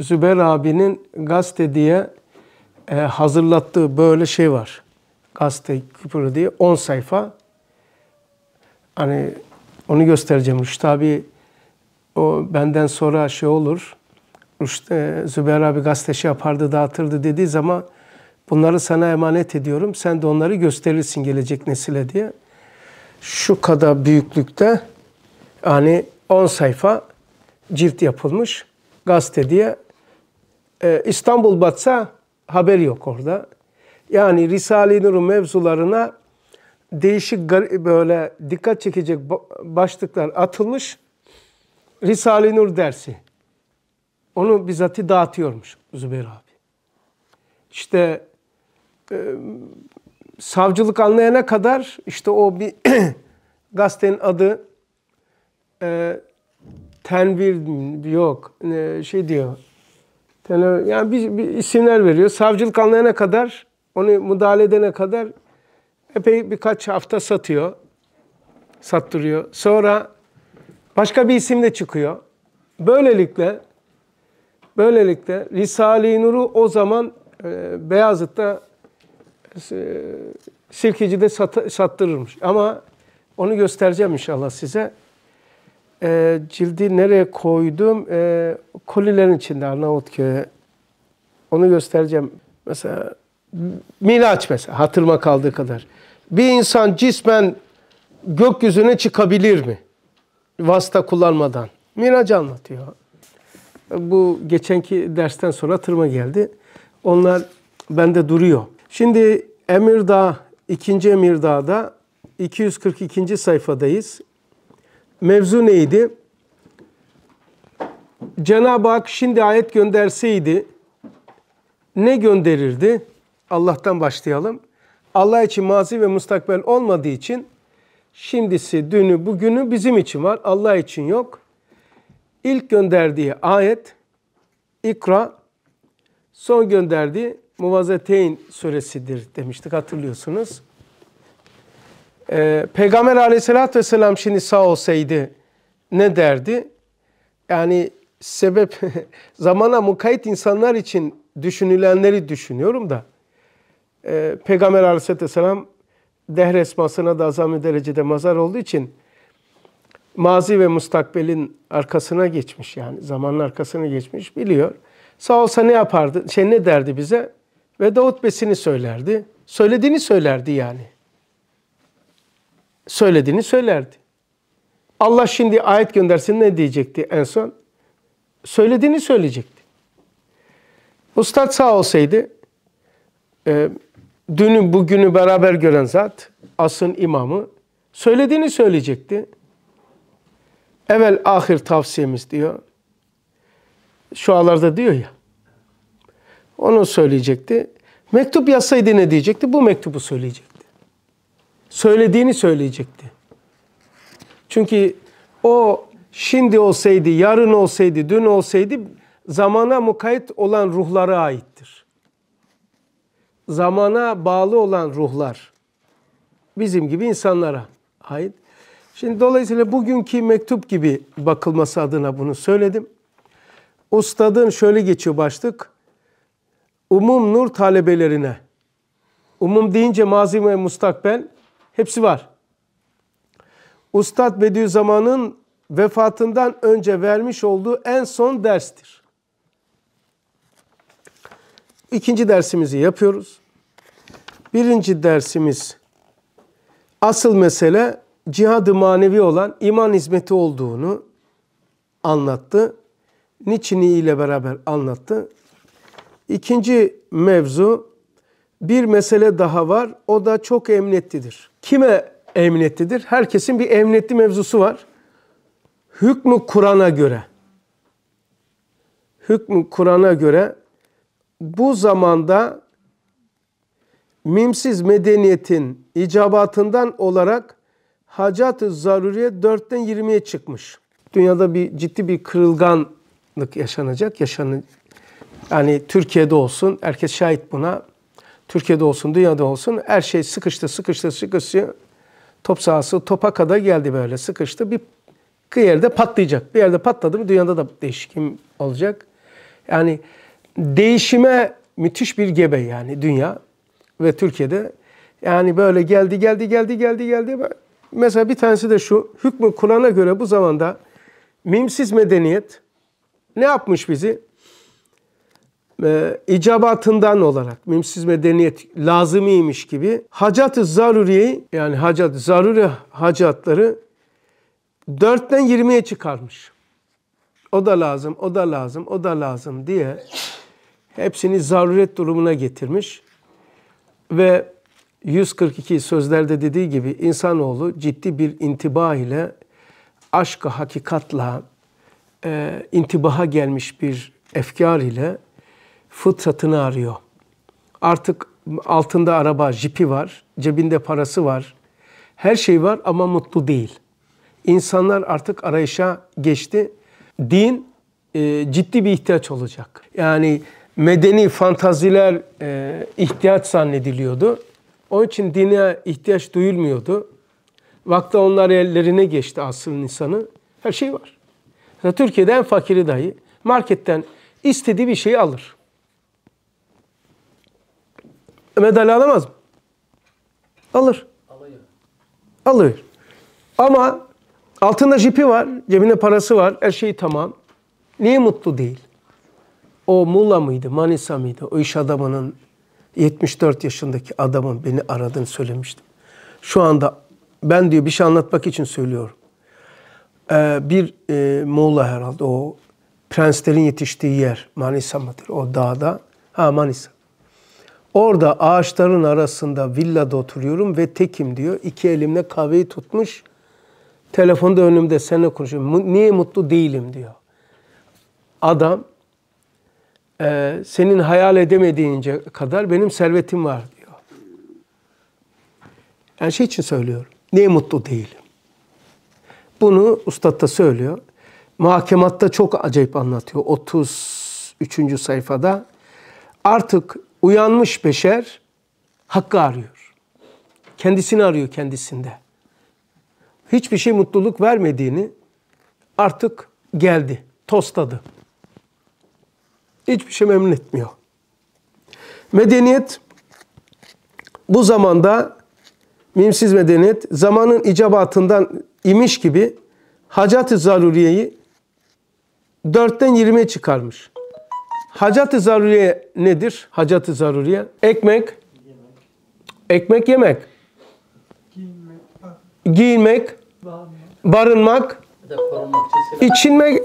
Zübeyir abinin gazete diye e, hazırlattığı böyle şey var. Gazete küpürü diye 10 sayfa. Hani onu göstereceğim. Rüştü abi o benden sonra şey olur. Rüştü, e, abi gazete şey yapardı dağıtırdı dediği zaman bunları sana emanet ediyorum. Sen de onları gösterirsin gelecek nesile diye. Şu kadar büyüklükte hani 10 sayfa cilt yapılmış gazete diye ee, İstanbul batsa haber yok orada. Yani Risale-i Nur mevzularına değişik böyle dikkat çekecek başlıklar atılmış. Risale-i Nur dersi. Onu bizatihi dağıtıyormuş Zübeyir abi. İşte e, savcılık anlayana kadar işte o bir gazetenin adı e, tenvir yok e, şey diyor yani, bir, bir isimler veriyor. Savcılık anlayana kadar, onu müdahale edene kadar epey birkaç hafta satıyor. Sattırıyor. Sonra başka bir isim de çıkıyor. Böylelikle böylelikle Risale-i Nur'u o zaman e, Beyazıt'ta e, Silkeci'de sat, sattırırmış. Ama onu göstereceğim inşallah size e, cildi nereye koydum? E, kolilerin içinde Arnavutköy'e. Onu göstereceğim. Mesela Miraç mesela hatırıma kaldığı kadar. Bir insan cismen gökyüzüne çıkabilir mi? Vasıta kullanmadan. Miracı anlatıyor. Bu geçenki dersten sonra tırma geldi. Onlar bende duruyor. Şimdi Emirdağ, ikinci Emirdağ'da 242. sayfadayız mevzu neydi? Cenab-ı Hak şimdi ayet gönderseydi ne gönderirdi? Allah'tan başlayalım. Allah için mazi ve mustakbel olmadığı için şimdisi, dünü, bugünü bizim için var. Allah için yok. İlk gönderdiği ayet İkra, son gönderdiği Muvazeteyn suresidir demiştik hatırlıyorsunuz. Ee, Peygamber aleyhissalatü vesselam şimdi sağ olsaydı ne derdi? Yani sebep zamana mukayit insanlar için düşünülenleri düşünüyorum da. Ee, Peygamber aleyhissalatü vesselam dehr esmasına da azami derecede mazar olduğu için mazi ve mustakbelin arkasına geçmiş yani zamanın arkasına geçmiş biliyor. Sağ olsa ne yapardı? Şey ne derdi bize? Ve Davut besini söylerdi. Söylediğini söylerdi yani söylediğini söylerdi. Allah şimdi ayet göndersin ne diyecekti en son? Söylediğini söyleyecekti. Ustad sağ olsaydı, e, dünü bugünü beraber gören zat, asın imamı, söylediğini söyleyecekti. Evvel ahir tavsiyemiz diyor. şu Şualarda diyor ya. Onu söyleyecekti. Mektup yazsaydı ne diyecekti? Bu mektubu söyleyecekti söylediğini söyleyecekti. Çünkü o şimdi olsaydı, yarın olsaydı, dün olsaydı zamana mukayyet olan ruhlara aittir. Zamana bağlı olan ruhlar bizim gibi insanlara ait. Şimdi dolayısıyla bugünkü mektup gibi bakılması adına bunu söyledim. Ustadın şöyle geçiyor başlık. Umum nur talebelerine. Umum deyince mazi ve mustakbel Hepsi var. Ustad Bediüzzaman'ın vefatından önce vermiş olduğu en son derstir. İkinci dersimizi yapıyoruz. Birinci dersimiz asıl mesele cihadı manevi olan iman hizmeti olduğunu anlattı. Niçini ile beraber anlattı. İkinci mevzu bir mesele daha var. O da çok emniyetlidir. Kime emniyetlidir? Herkesin bir emnetli mevzusu var. Hükmü Kur'an'a göre. Hükmü Kur'an'a göre bu zamanda mimsiz medeniyetin icabatından olarak hacat-ı zaruriye 4'ten 20'ye çıkmış. Dünyada bir ciddi bir kırılganlık yaşanacak. Yaşanı yani Türkiye'de olsun. Herkes şahit buna. Türkiye'de olsun, dünyada olsun her şey sıkıştı, sıkıştı, sıkıştı. Top sahası topa kadar geldi böyle sıkıştı. Bir yerde patlayacak. Bir yerde patladı mı dünyada da değişim olacak. Yani değişime müthiş bir gebe yani dünya ve Türkiye'de. Yani böyle geldi, geldi, geldi, geldi, geldi. Mesela bir tanesi de şu, hükmü Kur'an'a göre bu zamanda mimsiz medeniyet ne yapmış bizi? e, icabatından olarak mimsiz medeniyet lazımıymış gibi hacat-ı zaruriyeyi yani hacat zaruri hacatları 4'ten 20'ye çıkarmış. O da lazım, o da lazım, o da lazım diye hepsini zaruret durumuna getirmiş. Ve 142 sözlerde dediği gibi insanoğlu ciddi bir intiba ile aşka hakikatla e, intibaha gelmiş bir efkar ile fıtratını arıyor. Artık altında araba, jipi var, cebinde parası var. Her şey var ama mutlu değil. İnsanlar artık arayışa geçti. Din e, ciddi bir ihtiyaç olacak. Yani medeni fantaziler e, ihtiyaç zannediliyordu. Onun için dine ihtiyaç duyulmuyordu. Vakti onlar ellerine geçti asıl insanı. Her şey var. Türkiye'den fakiri dahi marketten istediği bir şeyi alır medal alamaz mı? Alır. Alıyor. Alır. Ama altında jipi var, cebinde parası var, her şey tamam. Niye mutlu değil? O Muğla mıydı, Manisa mıydı? O iş adamının 74 yaşındaki adamın beni aradığını söylemiştim. Şu anda ben diyor bir şey anlatmak için söylüyorum. Ee, bir e, Muğla herhalde o prenslerin yetiştiği yer Manisa mıdır o dağda? Ha Manisa. Orada ağaçların arasında villada oturuyorum ve tekim diyor. İki elimle kahveyi tutmuş. Telefonda önümde seninle konuşuyorum. Niye mutlu değilim diyor. Adam e, senin hayal edemediğince kadar benim servetim var diyor. Yani şey için söylüyorum. Niye mutlu değilim? Bunu ustad da söylüyor. Muhakematta çok acayip anlatıyor. 33. sayfada. Artık Uyanmış beşer hakkı arıyor. Kendisini arıyor kendisinde. Hiçbir şey mutluluk vermediğini artık geldi, tostladı. Hiçbir şey memnun etmiyor. Medeniyet bu zamanda mimsiz medeniyet zamanın icabatından imiş gibi Hacat-ı Zaruriye'yi 4'ten 20'ye çıkarmış. Hacat-ı zaruriye nedir? Hacat-ı zaruriye. Ekmek. Ekmek yemek. Giyinmek. Barınmak. Ah. barınmak İçinmek,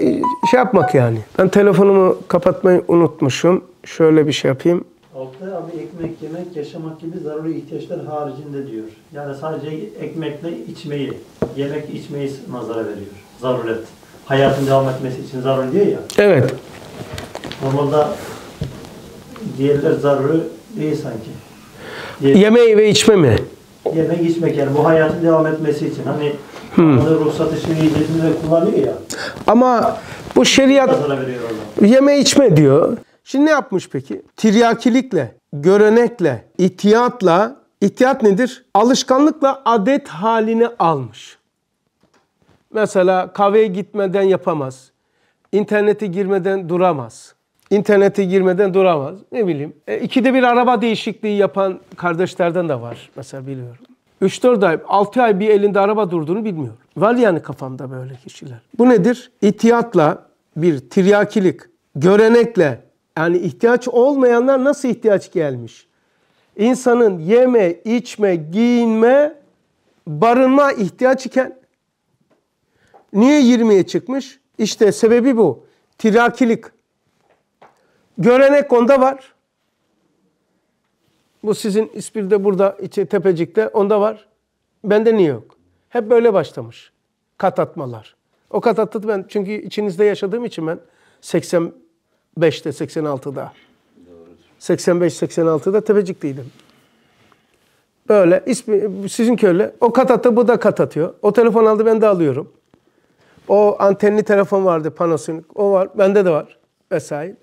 şey yapmak yani. Ben telefonumu kapatmayı unutmuşum. Şöyle bir şey yapayım. Altta abi ekmek yemek yaşamak gibi zaruri ihtiyaçlar haricinde diyor. Yani sadece ekmekle içmeyi, yemek içmeyi nazara veriyor. Zaruret. Hayatın devam etmesi için zaruri diyor ya. Evet. Normalde diğerler zararı değil sanki. Diğer, Yemeği ve içme mi? Yeme içmek yani bu hayatın devam etmesi için. Hani Hmm. ruhsatı şeriyetinde kullanıyor ya. Ama bu şeriat yeme içme diyor. Şimdi ne yapmış peki? Tiryakilikle, görenekle, ihtiyatla, ihtiyat nedir? Alışkanlıkla adet halini almış. Mesela kahveye gitmeden yapamaz. İnternete girmeden duramaz. İnternete girmeden duramaz. Ne bileyim. E, ikide bir araba değişikliği yapan kardeşlerden de var. Mesela biliyorum. 3-4 ay, 6 ay bir elinde araba durduğunu bilmiyor. Var yani kafamda böyle kişiler. Bu nedir? İhtiyatla bir tiryakilik, görenekle yani ihtiyaç olmayanlar nasıl ihtiyaç gelmiş? İnsanın yeme, içme, giyinme, barınma ihtiyaç iken niye 20'ye çıkmış? İşte sebebi bu. Tirakilik, Görenek onda var. Bu sizin İspir'de burada içi tepecikte onda var. Bende niye yok? Hep böyle başlamış. Kat atmalar. O kat attı ben çünkü içinizde yaşadığım için ben 85'te 86'da. 85-86'da tepecikteydim. Böyle ismi, sizin köyle o kat attı bu da kat atıyor. O telefon aldı ben de alıyorum. O antenli telefon vardı Panasonic. O var bende de var vesaire.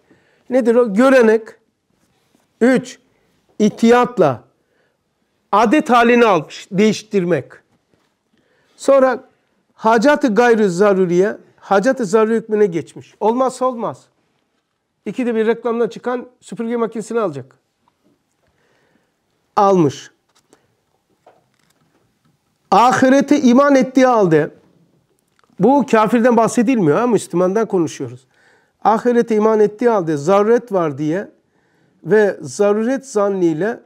Nedir o? Görenek. Üç, ihtiyatla adet halini almış, değiştirmek. Sonra hacat-ı gayrı zaruriye, hacat zaruri hükmüne geçmiş. Olmazsa olmaz. İkide bir reklamda çıkan süpürge makinesini alacak. Almış. Ahirete iman ettiği halde, bu kafirden bahsedilmiyor ha, Müslümandan konuşuyoruz ahirete iman ettiği halde zaruret var diye ve zaruret zanniyle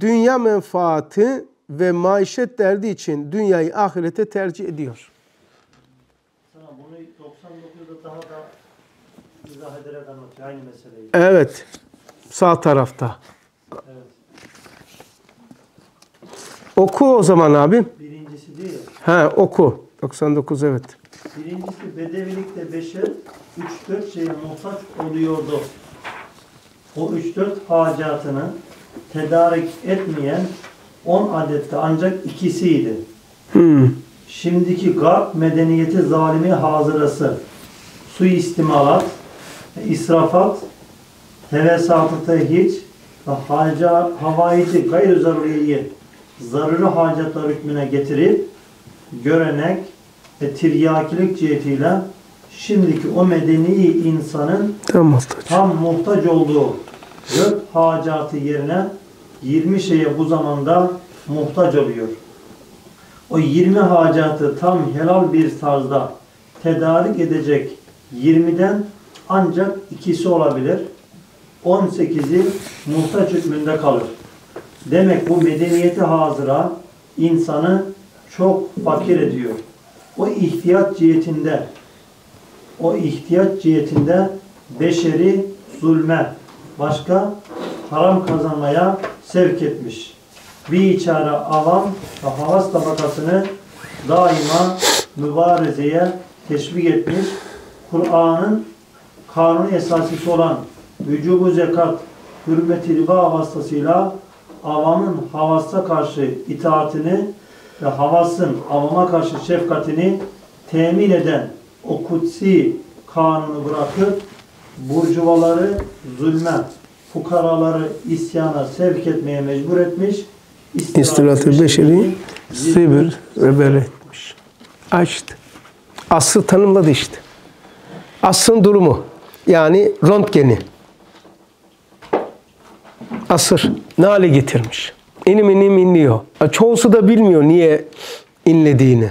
dünya menfaati ve maişet derdi için dünyayı ahirete tercih ediyor. aynı Evet. Sağ tarafta. Evet. Oku o zaman abim. Birincisi değil. Ha oku. 99 evet. Birincisi bedevilikte beşer üç dört şeye muhtaç oluyordu. O üç dört hacatını tedarik etmeyen on adette ancak ikisiydi. Hmm. Şimdiki garp medeniyeti zalimi hazırası, istimalat, israfat, hevesatı tehic ve harca havayici gayr zaruriyi zaruri hacatlar hükmüne getirip görenek, ve tiryakilik cihetiyle şimdiki o medeni insanın tam muhtaç, tam muhtaç olduğu dört hacatı yerine 20 şeye bu zamanda muhtaç oluyor. O 20 hacatı tam helal bir tarzda tedarik edecek 20'den ancak ikisi olabilir. 18'i muhtaç hükmünde kalır. Demek bu medeniyeti hazıra insanı çok fakir ediyor o ihtiyaç cihetinde o ihtiyaç cihetinde beşeri zulme başka haram kazanmaya sevk etmiş. Biçare avam ve havas tabakasını daima mübarezeye teşvik etmiş. Kur'an'ın kanun esasisi olan vücubu zekat, hürmeti riba vasıtasıyla avamın havasa karşı itaatini ve havasın avama karşı şefkatini temin eden o kutsi kanunu bırakıp burcuvaları zulme, fukaraları isyana sevk etmeye mecbur etmiş. İstilat-ı Beşeri zibir ve bel etmiş. Açtı. Aslı tanımladı işte. Aslın durumu. Yani röntgeni. Asır. Ne hale getirmiş? inim inim inliyor. Çoğusu da bilmiyor niye inlediğini.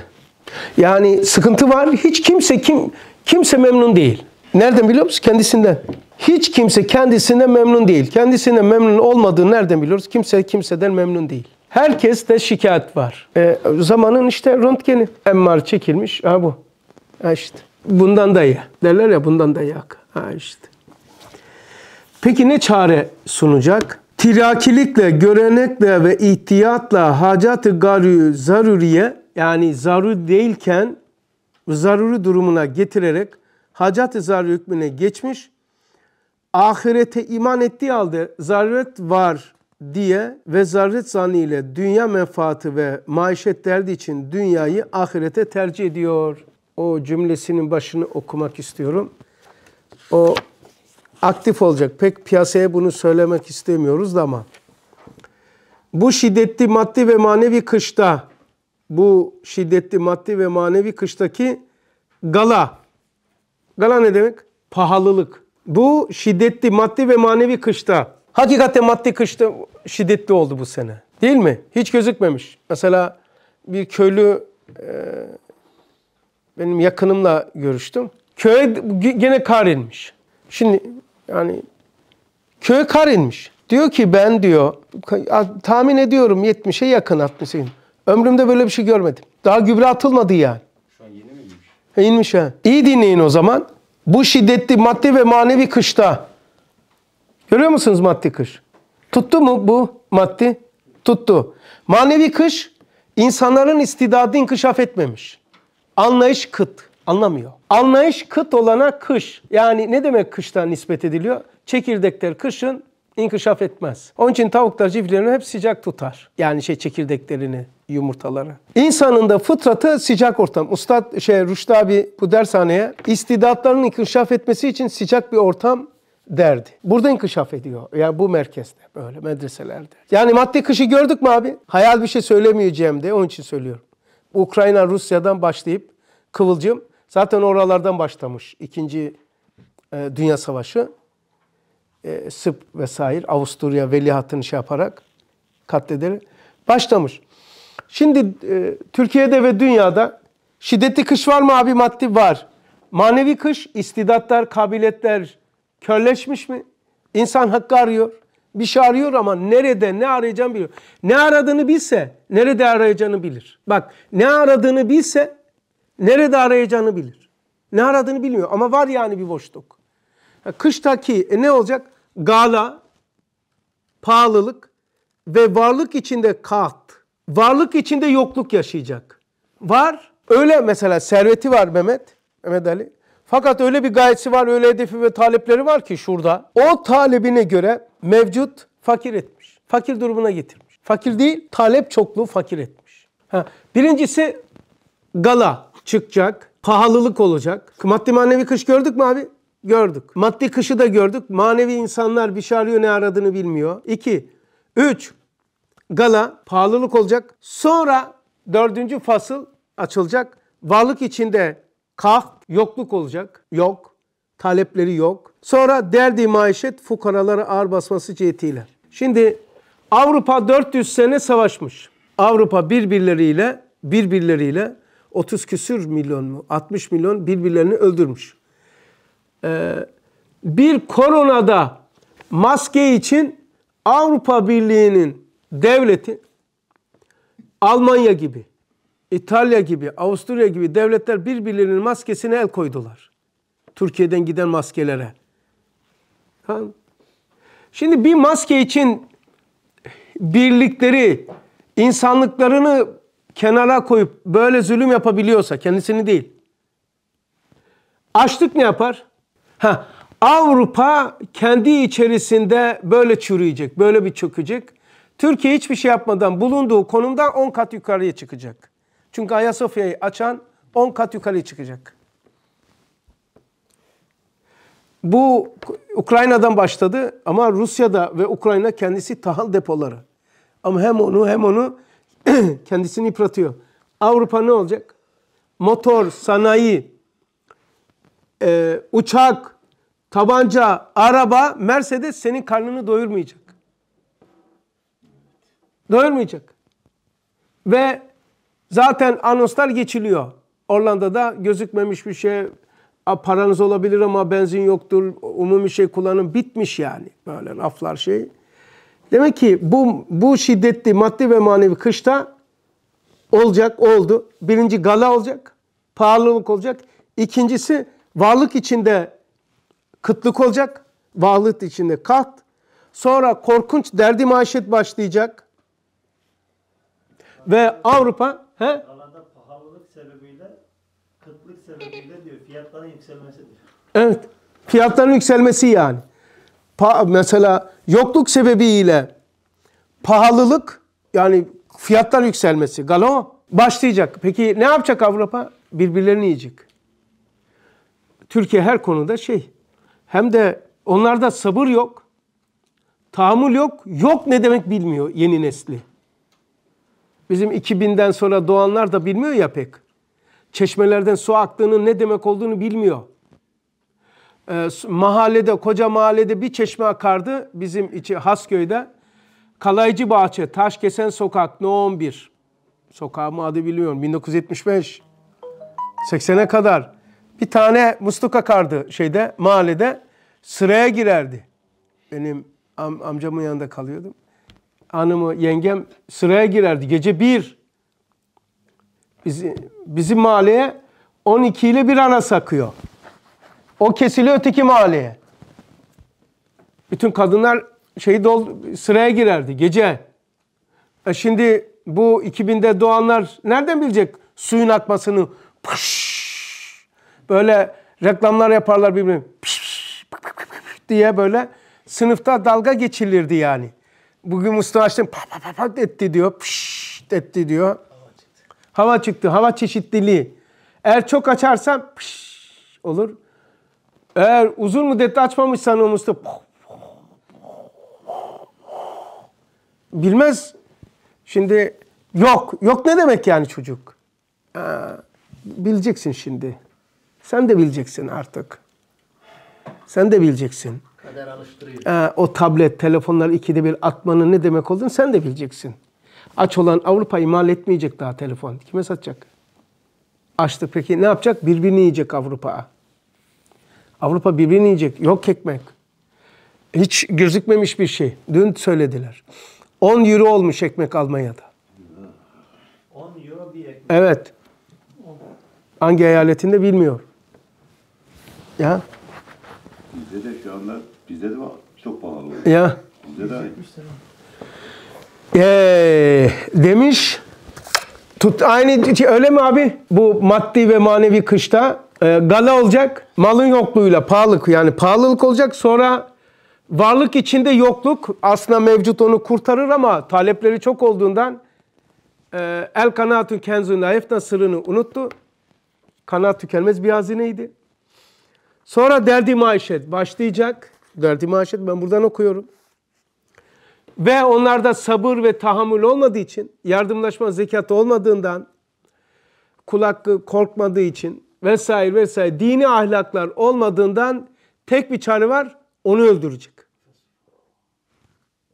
Yani sıkıntı var. Hiç kimse kim kimse memnun değil. Nereden biliyor musun? Kendisinden. Hiç kimse kendisinden memnun değil. Kendisinden memnun olmadığı nereden biliyoruz? Kimse kimseden memnun değil. Herkes de şikayet var. E, zamanın işte röntgeni. MR çekilmiş. Ha bu. Ha işte. Bundan da iyi. Derler ya bundan da yak. Ha işte. Peki ne çare sunacak? tirakilikle, görenekle ve ihtiyatla hacat-ı garü zaruriye yani zarur değilken zaruri durumuna getirerek hacat-ı zarur hükmüne geçmiş, ahirete iman ettiği halde zaruret var diye ve zaruret zannıyla dünya menfaatı ve maişet derdi için dünyayı ahirete tercih ediyor. O cümlesinin başını okumak istiyorum. O aktif olacak. Pek piyasaya bunu söylemek istemiyoruz da ama bu şiddetli maddi ve manevi kışta bu şiddetli maddi ve manevi kıştaki gala gala ne demek? Pahalılık. Bu şiddetli maddi ve manevi kışta hakikaten maddi kışta şiddetli oldu bu sene. Değil mi? Hiç gözükmemiş. Mesela bir köylü e, benim yakınımla görüştüm. köy gene kar inmiş. Şimdi yani köy kar inmiş. Diyor ki ben diyor tahmin ediyorum 70'e yakın 68. Ömrümde böyle bir şey görmedim. Daha gübre atılmadı yani. Şu an yeni mi inmiş? He, inmiş İyi dinleyin o zaman. Bu şiddetli maddi ve manevi kışta. Görüyor musunuz maddi kış? Tuttu mu bu maddi? Tuttu. Manevi kış insanların istidadı inkişaf etmemiş. Anlayış kıt. Anlamıyor. Anlayış kıt olana kış. Yani ne demek kıştan nispet ediliyor? Çekirdekler kışın inkişaf etmez. Onun için tavuklar civcivlerini hep sıcak tutar. Yani şey çekirdeklerini, yumurtaları. İnsanın da fıtratı sıcak ortam. Ustad şey Rüştü abi bu dershaneye istidatlarının inkişaf etmesi için sıcak bir ortam derdi. Burada inkişaf ediyor. Yani bu merkezde böyle medreselerde. Yani maddi kışı gördük mü abi? Hayal bir şey söylemeyeceğim de onun için söylüyorum. Ukrayna Rusya'dan başlayıp Kıvılcım Zaten oralardan başlamış 2. E, Dünya Savaşı. E, Sırp vesaire Avusturya veliahtını şey yaparak katleder başlamış. Şimdi e, Türkiye'de ve dünyada şiddetli kış var mı abi maddi var. Manevi kış istidatlar, kabiliyetler körleşmiş mi? İnsan hakkı arıyor. Bir şey arıyor ama nerede ne arayacağını biliyor. Ne aradığını bilse nerede arayacağını bilir. Bak ne aradığını bilse Nerede arayacağını bilir. Ne aradığını bilmiyor ama var yani bir boşluk. Kıştaki e ne olacak? Gala, pahalılık ve varlık içinde kat. Varlık içinde yokluk yaşayacak. Var. Öyle mesela serveti var Mehmet, Mehmet Ali. Fakat öyle bir gayesi var, öyle hedefi ve talepleri var ki şurada. O talebine göre mevcut fakir etmiş. Fakir durumuna getirmiş. Fakir değil, talep çokluğu fakir etmiş. Ha, birincisi gala çıkacak, pahalılık olacak. Maddi manevi kış gördük mü abi? Gördük. Maddi kışı da gördük. Manevi insanlar bir şarjı ne aradığını bilmiyor. İki, üç Gala pahalılık olacak. Sonra dördüncü fasıl açılacak. Varlık içinde kah yokluk olacak. Yok. Talepleri yok. Sonra derdi maişet fukaralara ağır basması cihetiyle. Şimdi Avrupa 400 sene savaşmış. Avrupa birbirleriyle birbirleriyle 30 küsür milyon mu 60 milyon birbirlerini öldürmüş. Ee, bir koronada maske için Avrupa Birliği'nin devleti Almanya gibi, İtalya gibi, Avusturya gibi devletler birbirlerinin maskesine el koydular. Türkiye'den giden maskelere. Ha? Şimdi bir maske için birlikleri, insanlıklarını kenara koyup böyle zulüm yapabiliyorsa kendisini değil. Açlık ne yapar? Ha, Avrupa kendi içerisinde böyle çürüyecek, böyle bir çökecek. Türkiye hiçbir şey yapmadan bulunduğu konumdan 10 kat yukarıya çıkacak. Çünkü Ayasofya'yı açan 10 kat yukarıya çıkacak. Bu Ukrayna'dan başladı ama Rusya'da ve Ukrayna kendisi tahıl depoları. Ama hem onu hem onu kendisini yıpratıyor. Avrupa ne olacak? Motor, sanayi, e, uçak, tabanca, araba, Mercedes senin karnını doyurmayacak. Doyurmayacak. Ve zaten anonslar geçiliyor. Orlando'da gözükmemiş bir şey, paranız olabilir ama benzin yoktur, umumi şey kullanın bitmiş yani. Böyle laflar şey. Demek ki bu, bu şiddetli maddi ve manevi kışta olacak, oldu. Birinci gala olacak, pahalılık olacak. İkincisi varlık içinde kıtlık olacak, varlık içinde kat Sonra korkunç derdi maaşet başlayacak. Ve Avrupa... He? Galada pahalılık sebebiyle, kıtlık sebebiyle diyor, fiyatların yükselmesi diyor. Evet, fiyatların yükselmesi yani. Pa mesela yokluk sebebiyle pahalılık yani fiyatlar yükselmesi galon başlayacak. Peki ne yapacak Avrupa? Birbirlerini yiyecek. Türkiye her konuda şey hem de onlarda sabır yok, tahammül yok, yok ne demek bilmiyor yeni nesli. Bizim 2000'den sonra doğanlar da bilmiyor ya pek. Çeşmelerden su aktığının ne demek olduğunu bilmiyor e, mahallede, koca mahallede bir çeşme akardı bizim içi Hasköy'de. Kalaycı Bahçe, Taşkesen Sokak, No 11. Sokağımın adı biliyorum. 1975. 80'e kadar bir tane musluk akardı şeyde mahallede. Sıraya girerdi. Benim am amcamın yanında kalıyordum. Hanımı, yengem sıraya girerdi. Gece bir. Bizi, bizim mahalleye 12 ile bir ana sakıyor. O kesiliyor öteki maliye. Bütün kadınlar şey dol sıraya girerdi gece. E şimdi bu 2000'de doğanlar nereden bilecek suyun akmasını? Pış, böyle reklamlar yaparlar birbirine. Pış, diye böyle sınıfta dalga geçilirdi yani. Bugün Mustafa Açtın pa pa pa pa etti diyor. Pış etti diyor. Hava çıktı. Hava çıktı. Hava çeşitliliği. Eğer çok açarsam pış olur. Eğer uzun müddetli açmamışsan o musluğu bilmez. Şimdi yok. Yok ne demek yani çocuk? Ha, ee, bileceksin şimdi. Sen de bileceksin artık. Sen de bileceksin. Kader alıştırıyor. Ee, o tablet, telefonları ikide bir atmanın ne demek olduğunu sen de bileceksin. Aç olan Avrupa'yı mal etmeyecek daha telefon. Kime satacak? Açtı peki ne yapacak? Birbirini yiyecek Avrupa. Avrupa birbirini yiyecek. Yok ekmek. Hiç gözükmemiş bir şey. Dün söylediler. 10 euro olmuş ekmek Almanya'da. 10 euro bir ekmek. Evet. Hangi eyaletinde bilmiyor. Ya. Bizde de şu anda bizde de çok pahalı. Ya. Bizde de. Ee, demiş Tut, aynı öyle mi abi? Bu maddi ve manevi kışta e, gala olacak. Malın yokluğuyla pahalılık yani pahalılık olacak. Sonra varlık içinde yokluk aslında mevcut onu kurtarır ama talepleri çok olduğundan e, el kanaatü kenzu naifna sırrını unuttu. Kanaat tükenmez bir hazineydi. Sonra derdi maişet başlayacak. Derdi maişet ben buradan okuyorum. Ve onlarda sabır ve tahammül olmadığı için, yardımlaşma zekatı olmadığından, kulak korkmadığı için, vesaire vesaire dini ahlaklar olmadığından tek bir çare var onu öldürecek.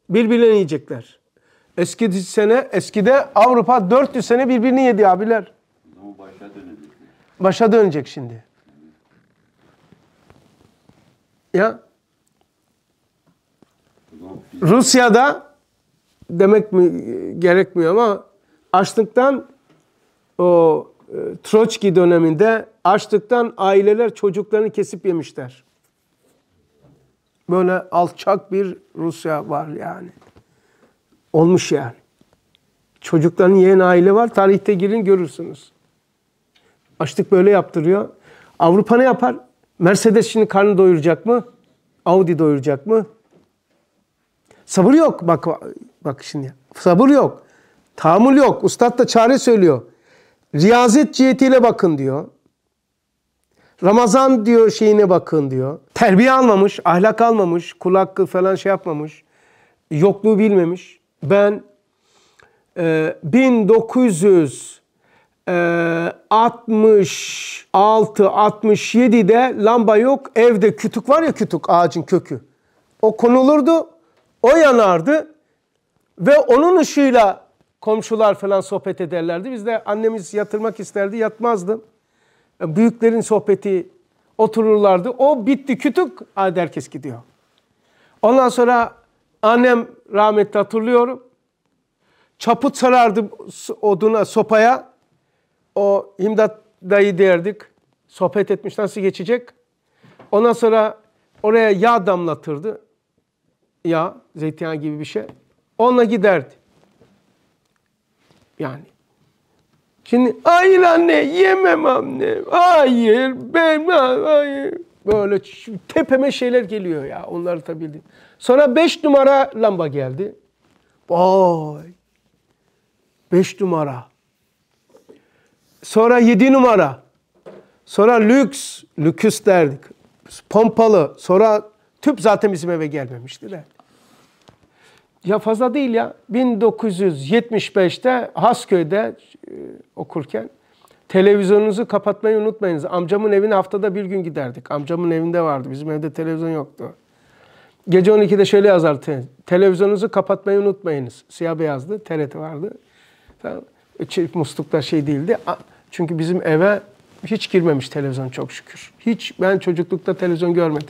Birbirlerini yiyecekler. Eski sene, eskide Avrupa 400 sene birbirini yedi abiler. başa dönecek. Başa dönecek şimdi. Ya Rusya'da demek mi gerekmiyor ama açlıktan o e, Troçki döneminde Açlıktan aileler çocuklarını kesip yemişler. Böyle alçak bir Rusya var yani. Olmuş yani. Çocukların yiyen aile var. Tarihte girin görürsünüz. Açlık böyle yaptırıyor. Avrupa ne yapar? Mercedes şimdi karnı doyuracak mı? Audi doyuracak mı? Sabır yok. Bak bak şimdi. Sabır yok. Tahammül yok. Ustad da çare söylüyor. Riyazet cihetiyle bakın diyor. Ramazan diyor şeyine bakın diyor. Terbiye almamış, ahlak almamış, kul falan şey yapmamış. Yokluğu bilmemiş. Ben e, 1900 66 67'de lamba yok. Evde kütük var ya kütük ağacın kökü. O konulurdu. O yanardı. Ve onun ışığıyla komşular falan sohbet ederlerdi. Biz de annemiz yatırmak isterdi, yatmazdı büyüklerin sohbeti otururlardı. O bitti kütük herkes gidiyor. Ondan sonra annem rahmetli hatırlıyorum. Çaput sarardı oduna, sopaya. O imdat dayı derdik. Sohbet etmiş nasıl geçecek? Ondan sonra oraya yağ damlatırdı. Yağ, zeytinyağı gibi bir şey. Onunla giderdi. Yani Şimdi hayır anne yemem anne. Hayır ben hayır. Böyle tepeme şeyler geliyor ya onları tabii bildim. Sonra beş numara lamba geldi. Vay. Beş numara. Sonra yedi numara. Sonra lüks, lüküs derdik. Pompalı. Sonra tüp zaten bizim eve gelmemişti de ya fazla değil ya 1975'te Hasköy'de e, okurken televizyonunuzu kapatmayı unutmayınız. Amcamın evine haftada bir gün giderdik. Amcamın evinde vardı. Bizim evde televizyon yoktu. Gece 12'de şöyle yazar. Te, televizyonunuzu kapatmayı unutmayınız. Siyah beyazdı. TRT vardı. Tamam. E, Musluklar şey değildi. Çünkü bizim eve hiç girmemiş televizyon çok şükür. Hiç ben çocuklukta televizyon görmedim.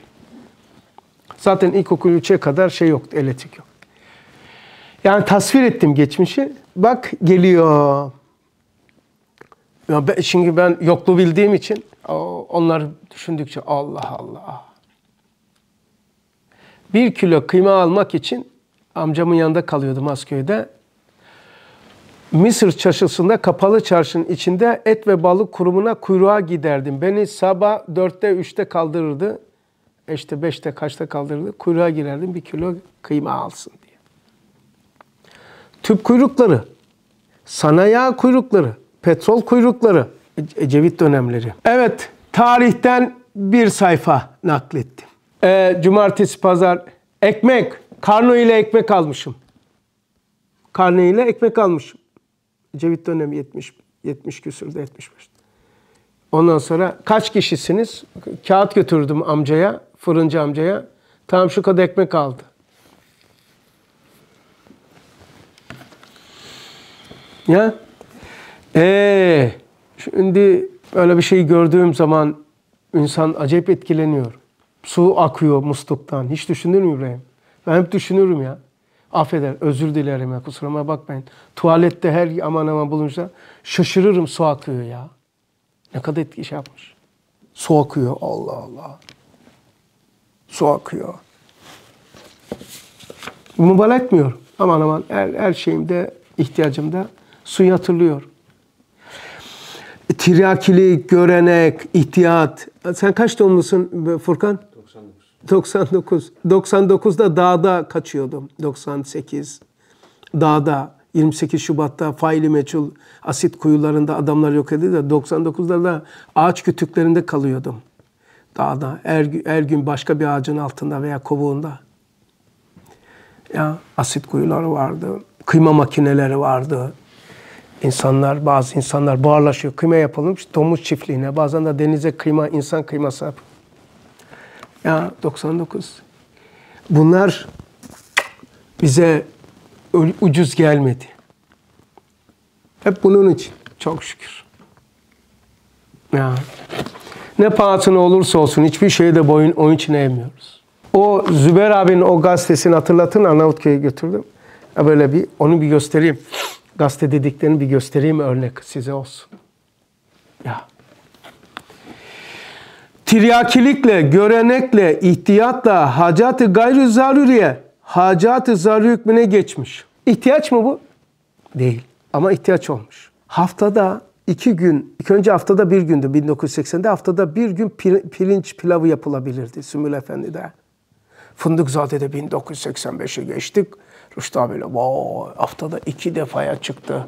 Zaten ilkokul 3'e kadar şey yoktu, elektrik yok. Yani tasvir ettim geçmişi. Bak geliyor. Ya ben, çünkü ben yoklu bildiğim için onlar düşündükçe Allah Allah. Bir kilo kıyma almak için amcamın yanında kalıyordum Asköy'de. Mısır çarşısında kapalı çarşının içinde et ve balık kurumuna kuyruğa giderdim. Beni sabah dörtte üçte kaldırırdı. İşte beşte kaçta kaldırırdı. Kuyruğa girerdim bir kilo kıyma alsın tüp kuyrukları, sanayi kuyrukları, petrol kuyrukları, Ecevit dönemleri. Evet, tarihten bir sayfa naklettim. Ee, cumartesi, pazar, ekmek, karno ile ekmek almışım. Karno ile ekmek almışım. Ecevit dönemi 70, 70 küsürde 75. Ondan sonra kaç kişisiniz? Kağıt götürdüm amcaya, fırıncı amcaya. Tam şu kadar ekmek aldı. Ya. Ee, şimdi böyle bir şey gördüğüm zaman insan acayip etkileniyor. Su akıyor musluktan. Hiç düşündün mü İbrahim? Ben hep düşünürüm ya. Affeder, özür dilerim ya kusuruma bakmayın. Tuvalette her aman aman bulunca şaşırırım su akıyor ya. Ne kadar etki şey yapmış. Su akıyor Allah Allah. Su akıyor. Mübalağa etmiyorum. Aman aman her, her şeyimde, ihtiyacımda Su yatılıyor. Tiryakili, görenek, ihtiyat. Sen kaç doğumlusun Furkan? 99. 99. 99'da dağda kaçıyordum. 98. Dağda. 28 Şubat'ta faili meçhul asit kuyularında adamlar yok edildi de 99'da da ağaç kütüklerinde kalıyordum. Dağda. Her, her gün başka bir ağacın altında veya kovuğunda. Ya asit kuyuları vardı. Kıyma makineleri vardı. İnsanlar, bazı insanlar buharlaşıyor. Kıyma yapalım işte domuz çiftliğine. Bazen de denize kıyma, insan kıyması yap. Ya 99. Bunlar bize ucuz gelmedi. Hep bunun için. Çok şükür. Ya. Ne pahasına olursa olsun hiçbir şeye de boyun onun için eğmiyoruz. O Zübeyir abinin o gazetesini hatırlatın Arnavutköy'e götürdüm. Ya böyle bir onu bir göstereyim gazete dediklerini bir göstereyim örnek size olsun. Ya. Tiryakilikle, görenekle, ihtiyatla, hacat gayrı zaruriye, hacat-ı zaruri hükmüne geçmiş. İhtiyaç mı bu? Değil. Ama ihtiyaç olmuş. Haftada iki gün, ilk önce haftada bir gündü 1980'de, haftada bir gün pirinç pilavı yapılabilirdi Sümül Efendi'de. Fındıkzade'de 1985'e geçtik usta böyle vay haftada iki defaya çıktı.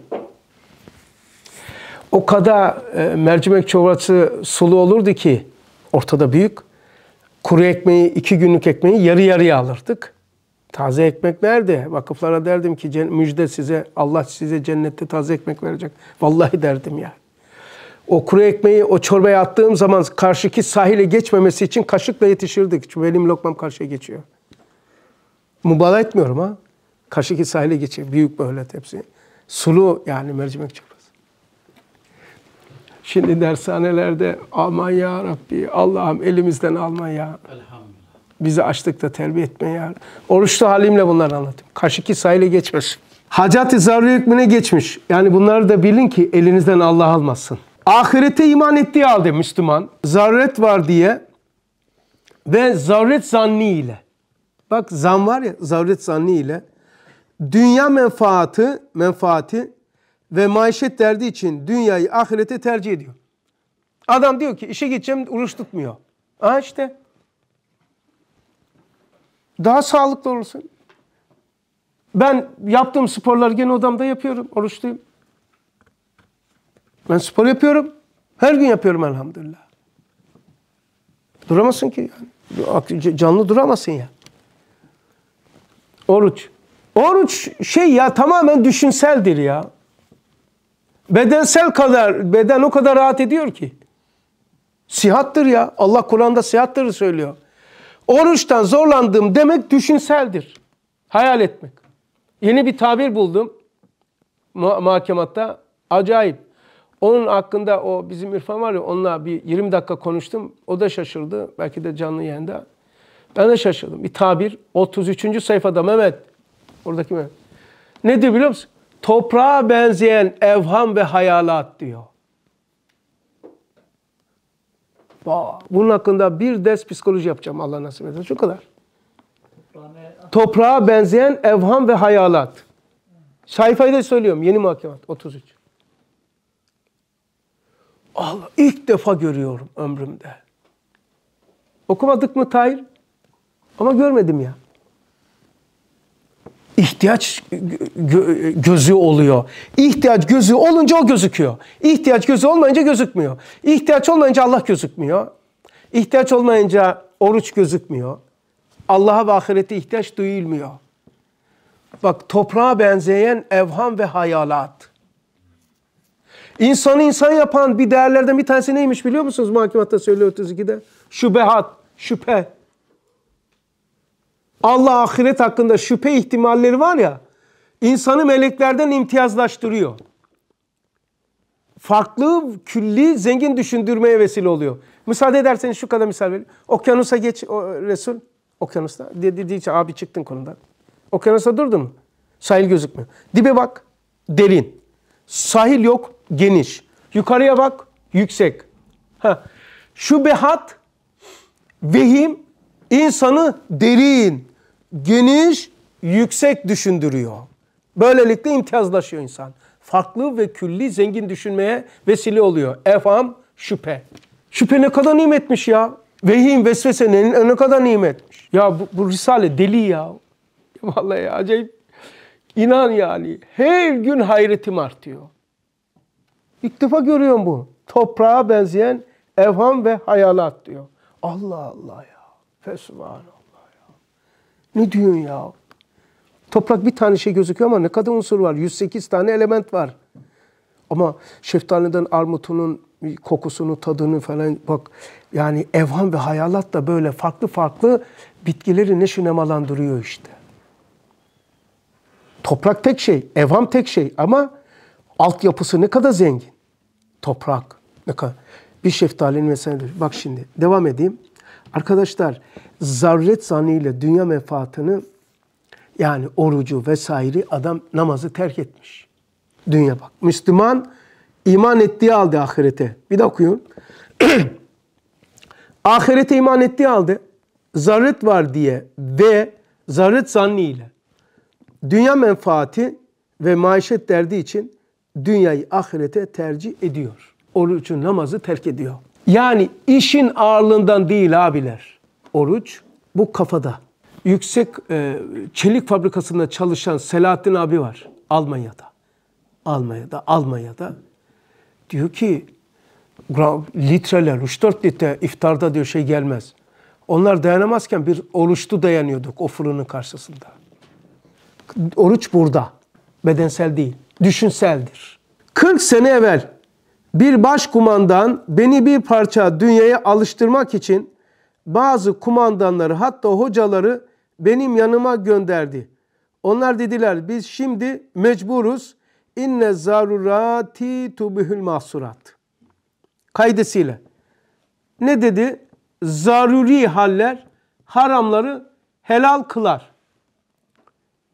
O kadar e, mercimek çorbası sulu olurdu ki ortada büyük. Kuru ekmeği, iki günlük ekmeği yarı yarıya alırdık. Taze ekmek nerede? Vakıflara derdim ki müjde size, Allah size cennette taze ekmek verecek. Vallahi derdim ya. O kuru ekmeği o çorbaya attığım zaman karşıki sahile geçmemesi için kaşıkla yetişirdik. Çünkü benim lokmam karşıya geçiyor. Mubala etmiyorum ha. Kaşık sahile geçecek. Büyük böyle tepsi. Sulu yani mercimek çorbası. Şimdi dershanelerde aman ya Rabbi Allah'ım elimizden alma ya. Bizi açlıkta terbiye etme ya. Oruçlu halimle bunları anlatayım. Kaşık sahile geçmesin. Hacat-ı zaruri hükmüne geçmiş. Yani bunları da bilin ki elinizden Allah almasın. Ahirete iman ettiği halde Müslüman zaruret var diye ve zaruret zanni ile. Bak zan var ya zaruret zanni ile dünya menfaati, menfaati ve maişet derdi için dünyayı ahirete tercih ediyor. Adam diyor ki işe gideceğim oruç tutmuyor. Aha işte. Daha sağlıklı olursun. Ben yaptığım sporlar gene odamda yapıyorum. Oruçluyum. Ben spor yapıyorum. Her gün yapıyorum elhamdülillah. Duramazsın ki yani. Canlı duramazsın ya. Oruç. Oruç şey ya tamamen düşünseldir ya. Bedensel kadar, beden o kadar rahat ediyor ki. Sihattır ya. Allah Kur'an'da sihattır söylüyor. Oruçtan zorlandığım demek düşünseldir. Hayal etmek. Yeni bir tabir buldum ma mahkematta. Acayip. Onun hakkında o bizim İrfan var ya onunla bir 20 dakika konuştum. O da şaşırdı. Belki de canlı yayında. Ben de şaşırdım. Bir tabir 33. sayfada Mehmet. Oradaki mi? diyor biliyor musun? Toprağa benzeyen evham ve hayalat diyor. Bunun hakkında bir ders psikoloji yapacağım Allah nasip etsin. Şu kadar. Toprağa benzeyen evham ve hayalat. Sayfayı da söylüyorum. Yeni mahkemat 33. Allah ilk defa görüyorum ömrümde. Okumadık mı Tahir? Ama görmedim ya ihtiyaç gözü oluyor. İhtiyaç gözü olunca o gözüküyor. İhtiyaç gözü olmayınca gözükmüyor. İhtiyaç olmayınca Allah gözükmüyor. İhtiyaç olmayınca oruç gözükmüyor. Allah'a ve ahirete ihtiyaç duyulmuyor. Bak toprağa benzeyen evham ve hayalat. İnsanı insan yapan bir değerlerden bir tanesi neymiş biliyor musunuz? Muhakimatta söylüyor 32'de. Şübehat, şüphe. Allah ahiret hakkında şüphe ihtimalleri var ya insanı meleklerden imtiyazlaştırıyor. Farklı, külli, zengin düşündürmeye vesile oluyor. Müsaade ederseniz şu kadar misal vereyim. Okyanusa geç o, Resul. Okyanusta. dedi için abi çıktın konudan. Okyanusa durdun mu? Sahil gözükmüyor. Dibe bak. Derin. Sahil yok. Geniş. Yukarıya bak. Yüksek. Ha. Şu behat, vehim insanı derin, geniş, yüksek düşündürüyor. Böylelikle imtiyazlaşıyor insan. Farklı ve külli zengin düşünmeye vesile oluyor. Efam şüphe. Şüphe ne kadar nimetmiş ya. Vehim vesvese ne ne kadar nimetmiş. Ya bu, bu Risale deli ya. Vallahi acayip. İnan yani her gün hayretim artıyor. İlk defa görüyorum bu. Toprağa benzeyen evham ve hayalat diyor. Allah Allah ya. Fesubhanallah. Ne diyorsun ya? Toprak bir tane şey gözüküyor ama ne kadar unsur var? 108 tane element var. Ama şeftaliden armutunun kokusunu, tadını falan bak yani evham ve hayalat da böyle farklı farklı bitkileri ne şunemalandırıyor işte. Toprak tek şey, evham tek şey ama altyapısı ne kadar zengin. Toprak ne kadar. Bir şeftalinin mesela bak şimdi devam edeyim. Arkadaşlar zaruret zanıyla dünya menfaatını yani orucu vesaire adam namazı terk etmiş. Dünya bak. Müslüman iman ettiği aldı ahirete. Bir de okuyun. ahirete iman ettiği aldı. zaruret var diye ve zaruret zannıyla dünya menfaati ve maişet derdi için dünyayı ahirete tercih ediyor. Orucu namazı terk ediyor. Yani işin ağırlığından değil abiler. Oruç bu kafada. Yüksek e, çelik fabrikasında çalışan Selahattin abi var Almanya'da. Almanya'da, Almanya'da. Diyor ki litreler, 3-4 litre iftarda diyor şey gelmez. Onlar dayanamazken bir oruçlu dayanıyorduk o fırının karşısında. Oruç burada. Bedensel değil. Düşünseldir. 40 sene evvel bir baş kumandan beni bir parça dünyaya alıştırmak için bazı kumandanları hatta hocaları benim yanıma gönderdi. Onlar dediler biz şimdi mecburuz. İnne zarurati tubihül mahsurat. Kaydesiyle. Ne dedi? Zaruri haller haramları helal kılar.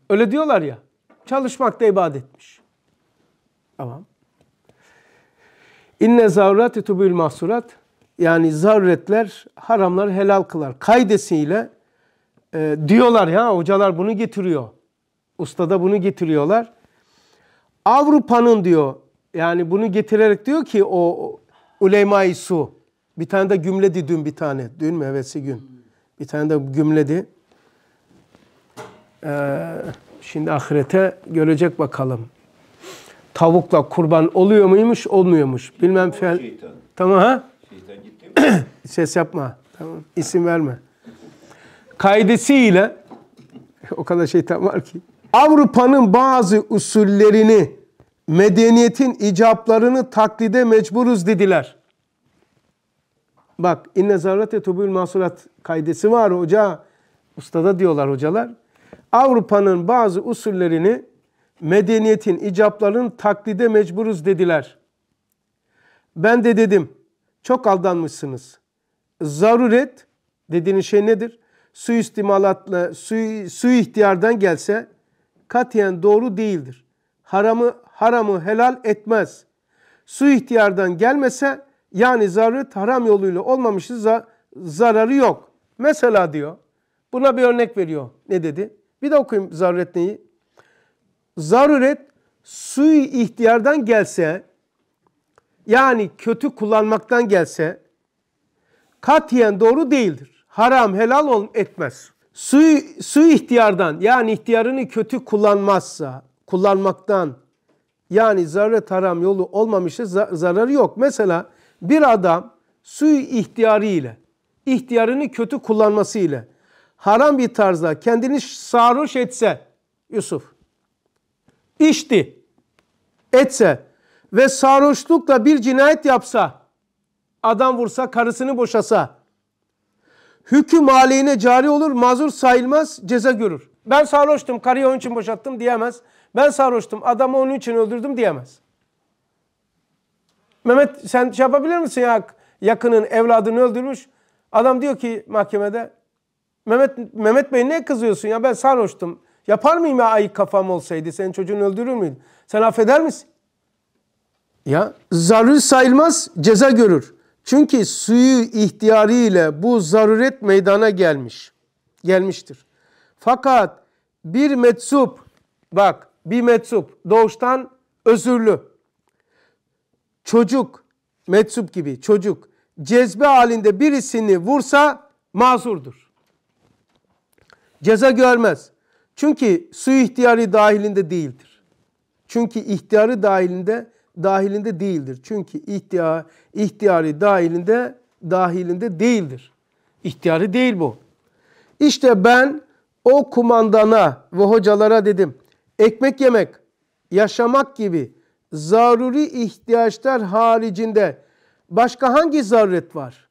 Öyle diyorlar ya. Çalışmak da ibadetmiş. Tamam. İnne zarurat etubül mahsurat yani zaruretler haramları helal kılar. Kaydesiyle e, diyorlar ya hocalar bunu getiriyor. Ustada bunu getiriyorlar. Avrupa'nın diyor yani bunu getirerek diyor ki o ulema Su bir tane de gümledi dün bir tane. Dün mü? Evvelsi gün. Bir tane de gümledi. Ee, şimdi ahirete görecek bakalım tavukla kurban oluyor muymuş, olmuyormuş. Bilmem fel. Tamam ha? Şeytan gitti Ses yapma. Tamam. İsim verme. Kaydesiyle o kadar şeytan var ki. Avrupa'nın bazı usullerini, medeniyetin icaplarını taklide mecburuz dediler. Bak inne zarrate tubul masulat kaydesi var hoca. Ustada diyorlar hocalar. Avrupa'nın bazı usullerini medeniyetin icaplarının taklide mecburuz dediler. Ben de dedim çok aldanmışsınız. Zaruret dediğiniz şey nedir? Su istimalatla su, su ihtiyardan gelse katiyen doğru değildir. Haramı haramı helal etmez. Su ihtiyardan gelmese yani zaruret haram yoluyla olmamıştı zararı yok. Mesela diyor buna bir örnek veriyor. Ne dedi? Bir de okuyayım zaruret neyi? zaruret suyu ihtiyardan gelse yani kötü kullanmaktan gelse katiyen doğru değildir. Haram helal ol etmez. Suyu, su ihtiyardan yani ihtiyarını kötü kullanmazsa kullanmaktan yani zaruret haram yolu olmamışsa zararı yok. Mesela bir adam suyu ihtiyarı ile ihtiyarını kötü kullanması ile haram bir tarzda kendini sarhoş etse Yusuf içti, etse ve sarhoşlukla bir cinayet yapsa, adam vursa, karısını boşasa, hüküm aleyhine cari olur, mazur sayılmaz, ceza görür. Ben sarhoştum, karıyı onun için boşattım diyemez. Ben sarhoştum, adamı onun için öldürdüm diyemez. Mehmet sen şey yapabilir misin ya? Yakının evladını öldürmüş. Adam diyor ki mahkemede Mehmet Mehmet Bey ne kızıyorsun ya ben sarhoştum. Yapar mıyım ya ayık kafam olsaydı? Senin çocuğunu öldürür müydün? Sen affeder misin? Ya zarur sayılmaz ceza görür. Çünkü suyu ihtiyarı ile bu zaruret meydana gelmiş. Gelmiştir. Fakat bir metsup bak bir metsup doğuştan özürlü. Çocuk metsup gibi çocuk cezbe halinde birisini vursa mazurdur. Ceza görmez. Çünkü su ihtiyarı dahilinde değildir. Çünkü ihtiyarı dahilinde dahilinde değildir. Çünkü ihtiyar, ihtiyarı dahilinde dahilinde değildir. İhtiyarı değil bu. İşte ben o kumandana ve hocalara dedim. Ekmek yemek, yaşamak gibi zaruri ihtiyaçlar haricinde başka hangi zaruret var?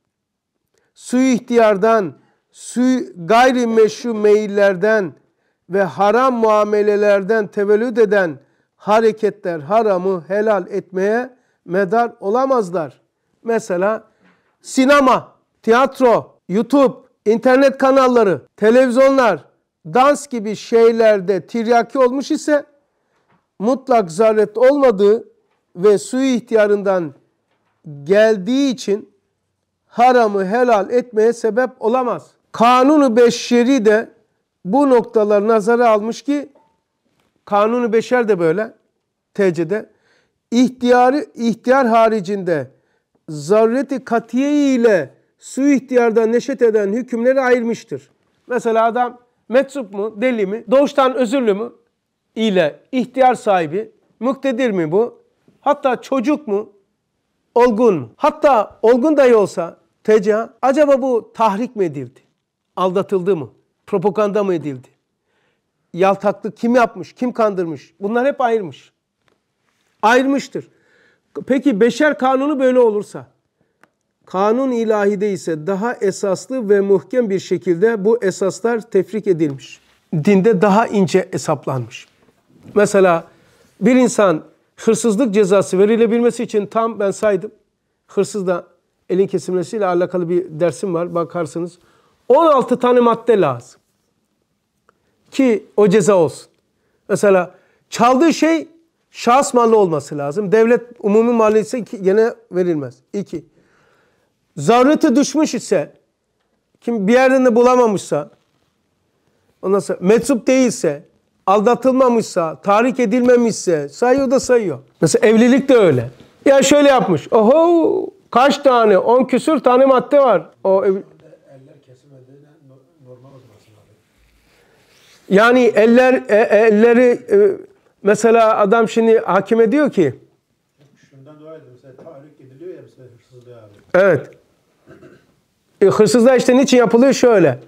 Suyu ihtiyardan, suyu gayrimeşru meyillerden, ve haram muamelelerden tevellüd eden hareketler haramı helal etmeye medar olamazlar. Mesela sinema, tiyatro, YouTube, internet kanalları, televizyonlar, dans gibi şeylerde tiryaki olmuş ise mutlak zaruret olmadığı ve suyu ihtiyarından geldiği için haramı helal etmeye sebep olamaz. Kanunu Beşşeri de bu noktalar nazara almış ki kanunu beşer de böyle TC'de ihtiyarı ihtiyar haricinde zarreti katiye ile su ihtiyarda neşet eden hükümleri ayırmıştır. Mesela adam metsup mu, deli mi, doğuştan özürlü mü ile ihtiyar sahibi, muktedir mi bu? Hatta çocuk mu, olgun mu? Hatta olgun dahi olsa TCA acaba bu tahrik mi edildi? Aldatıldı mı? Propaganda mı edildi? Yaltaklık kim yapmış? Kim kandırmış? Bunlar hep ayrılmış, ayrılmıştır. Peki beşer kanunu böyle olursa? Kanun ilahide ise daha esaslı ve muhkem bir şekilde bu esaslar tefrik edilmiş. Dinde daha ince hesaplanmış. Mesela bir insan hırsızlık cezası verilebilmesi için tam ben saydım. Hırsızla elin kesilmesiyle alakalı bir dersim var. Bakarsınız 16 tane madde lazım. Ki o ceza olsun. Mesela çaldığı şey şahıs malı olması lazım. Devlet umumi malı ise gene verilmez. İki. Zarrıtı düşmüş ise kim bir yerinde bulamamışsa ondan sonra metsup değilse aldatılmamışsa, tahrik edilmemişse sayıyor da sayıyor. Mesela evlilik de öyle. Ya şöyle yapmış. Oho kaç tane? On küsür tane madde var. O ev... Yani eller e, elleri e, mesela adam şimdi hakime diyor ki şundan dolayı mesela tahrik ediliyor ya mesela hırsızlığa. Evet. E, hırsızlığa işte niçin yapılıyor? Şöyle.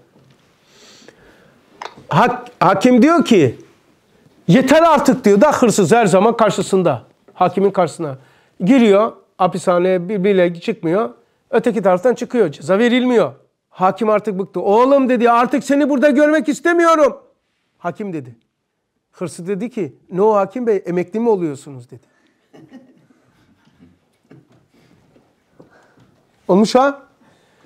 Hak, hakim diyor ki yeter artık diyor da hırsız her zaman karşısında. Hakimin karşısına. Giriyor hapishaneye birbiriyle çıkmıyor. Öteki taraftan çıkıyor. Ceza verilmiyor. Hakim artık bıktı. Oğlum dedi artık seni burada görmek istemiyorum. Hakim dedi. Hırsı dedi ki ne o hakim bey emekli mi oluyorsunuz dedi. Olmuş ha?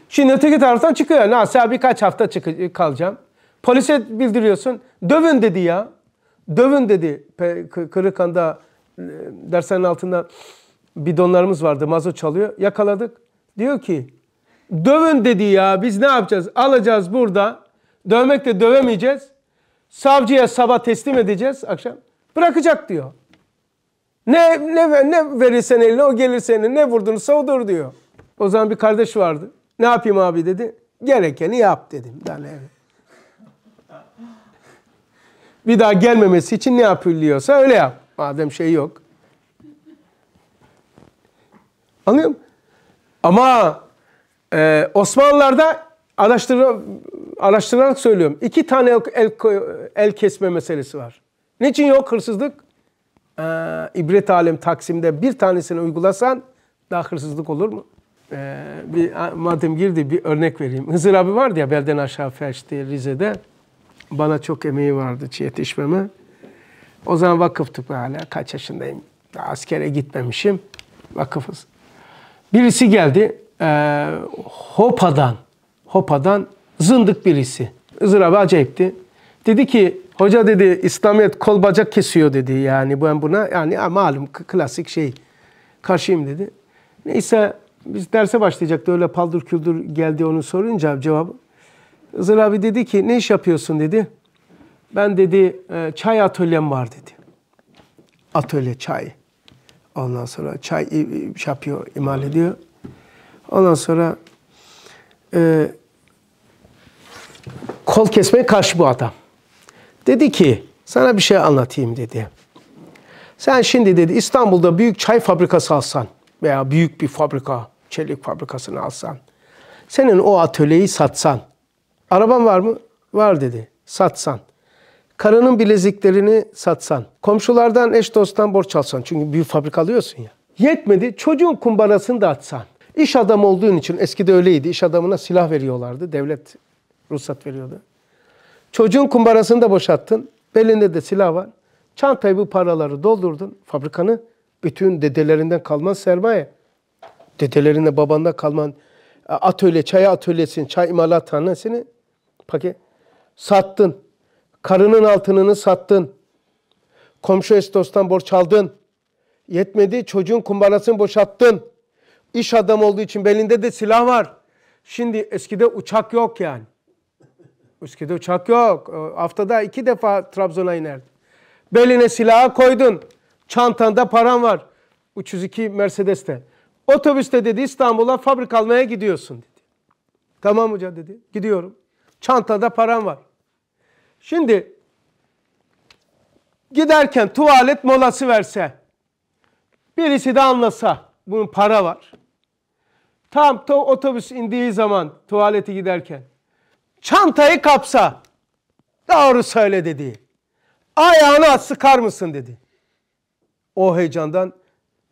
Şimdi öteki taraftan çıkıyor. Nasıl birkaç hafta çık kalacağım. Polise bildiriyorsun. Dövün dedi ya. Dövün dedi. Kırıkan'da e, derslerin altında bidonlarımız vardı. Mazot çalıyor. Yakaladık. Diyor ki dövün dedi ya biz ne yapacağız? Alacağız burada. Dövmek de dövemeyeceğiz. Savcıya sabah teslim edeceğiz akşam. Bırakacak diyor. Ne, ne, ne verirsen eline o gelir senin. Ne vurdun savdur diyor. O zaman bir kardeş vardı. Ne yapayım abi dedi. Gerekeni yap dedim. Yani evet. Bir daha gelmemesi için ne yapılıyorsa öyle yap. Madem şey yok. Anlıyor musun? Ama e, Osmanlılar'da araştıra, araştırarak söylüyorum. İki tane el, el, el kesme meselesi var. Niçin yok hırsızlık? Ee, ibret alem Taksim'de bir tanesini uygulasan daha hırsızlık olur mu? Ee, bir, madem girdi bir örnek vereyim. Hızır abi vardı ya belden aşağı Feş'te Rize'de. Bana çok emeği vardı yetişmeme. O zaman vakıftık hala kaç yaşındayım. Daha askere gitmemişim. Vakıfız. Birisi geldi. E, Hopa'dan Hopa'dan zındık birisi. Hızır abi acayipti. Dedi ki hoca dedi İslamiyet kol bacak kesiyor dedi yani ben buna yani ya, malum klasik şey karşıyım dedi. Neyse biz derse başlayacaktı öyle paldır küldür geldi onu sorunca cevabı. Hızır abi dedi ki ne iş yapıyorsun dedi. Ben dedi ee, çay atölyem var dedi. Atölye çay. Ondan sonra çay e, e, şey yapıyor, imal ediyor. Ondan sonra e, kol kesmeye karşı bu adam. Dedi ki sana bir şey anlatayım dedi. Sen şimdi dedi İstanbul'da büyük çay fabrikası alsan veya büyük bir fabrika, çelik fabrikasını alsan. Senin o atölyeyi satsan. Araban var mı? Var dedi. Satsan. Karının bileziklerini satsan. Komşulardan, eş dosttan borç alsan. Çünkü büyük fabrika alıyorsun ya. Yetmedi. Çocuğun kumbarasını da atsan. İş adamı olduğun için eskide öyleydi. İş adamına silah veriyorlardı. Devlet ruhsat veriyordu. Çocuğun kumbarasını da boşattın, Belinde de silah var. Çantayı bu paraları doldurdun. Fabrikanı bütün dedelerinden kalman sermaye. Dedelerinde babanda kalman e, atölye, çay atölyesini, çay imalathanesini paket sattın. Karının altınını sattın. Komşu estostan borç aldın. Yetmedi çocuğun kumbarasını boşattın. İş adam olduğu için belinde de silah var. Şimdi eskide uçak yok yani. Üsküde uçak yok. Ee, haftada iki defa Trabzon'a inerdim. Beline silahı koydun. Çantanda paran var. 302 Mercedes'te. Otobüste dedi İstanbul'a fabrika almaya gidiyorsun dedi. Tamam hoca dedi. Gidiyorum. Çantada param var. Şimdi giderken tuvalet molası verse birisi de anlasa bunun para var. Tam otobüs indiği zaman tuvaleti giderken Çantayı kapsa. Doğru söyle dedi. Ayağını at sıkar mısın dedi. O heyecandan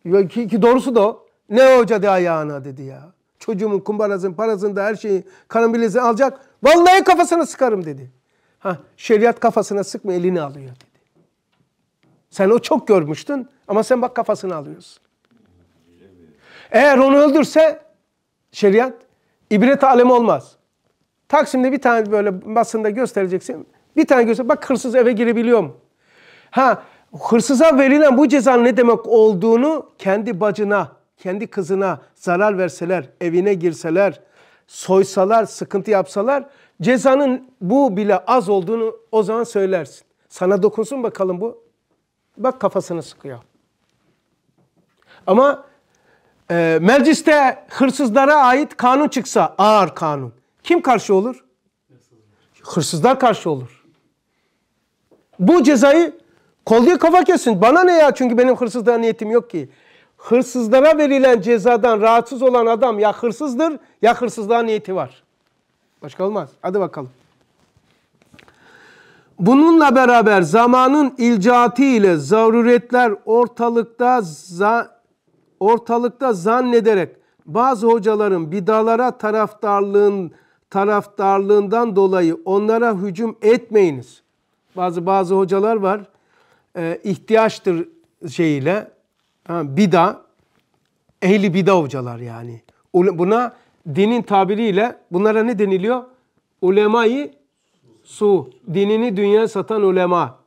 ki, ki doğrusu da o. Ne hoca ayağına dedi ya. Çocuğumun kumbarazın parasını da her şeyi kanın bileziğini alacak. Vallahi kafasına sıkarım dedi. Ha, şeriat kafasına sıkma elini alıyor dedi. Sen o çok görmüştün ama sen bak kafasını alıyorsun. Eğer onu öldürse şeriat ibret alemi olmaz. Taksim'de bir tane böyle basında göstereceksin. Bir tane göster. Bak hırsız eve girebiliyor mu? Ha hırsıza verilen bu cezanın ne demek olduğunu kendi bacına, kendi kızına zarar verseler, evine girseler, soysalar, sıkıntı yapsalar cezanın bu bile az olduğunu o zaman söylersin. Sana dokunsun bakalım bu. Bak kafasını sıkıyor. Ama e, mecliste hırsızlara ait kanun çıksa ağır kanun. Kim karşı olur? Hırsızlar karşı olur. Bu cezayı kol kafa kesin. Bana ne ya çünkü benim hırsızlığa niyetim yok ki. Hırsızlara verilen cezadan rahatsız olan adam ya hırsızdır ya hırsızlığa niyeti var. Başka olmaz. Hadi bakalım. Bununla beraber zamanın ilcatı ile zaruretler ortalıkta za, ortalıkta zannederek bazı hocaların bidalara taraftarlığın taraftarlığından dolayı onlara hücum etmeyiniz. Bazı bazı hocalar var. E, ihtiyaçtır şeyiyle. Ha, bida. Ehli bida hocalar yani. Buna dinin tabiriyle bunlara ne deniliyor? Ulemayı su. Dinini dünya satan ulema.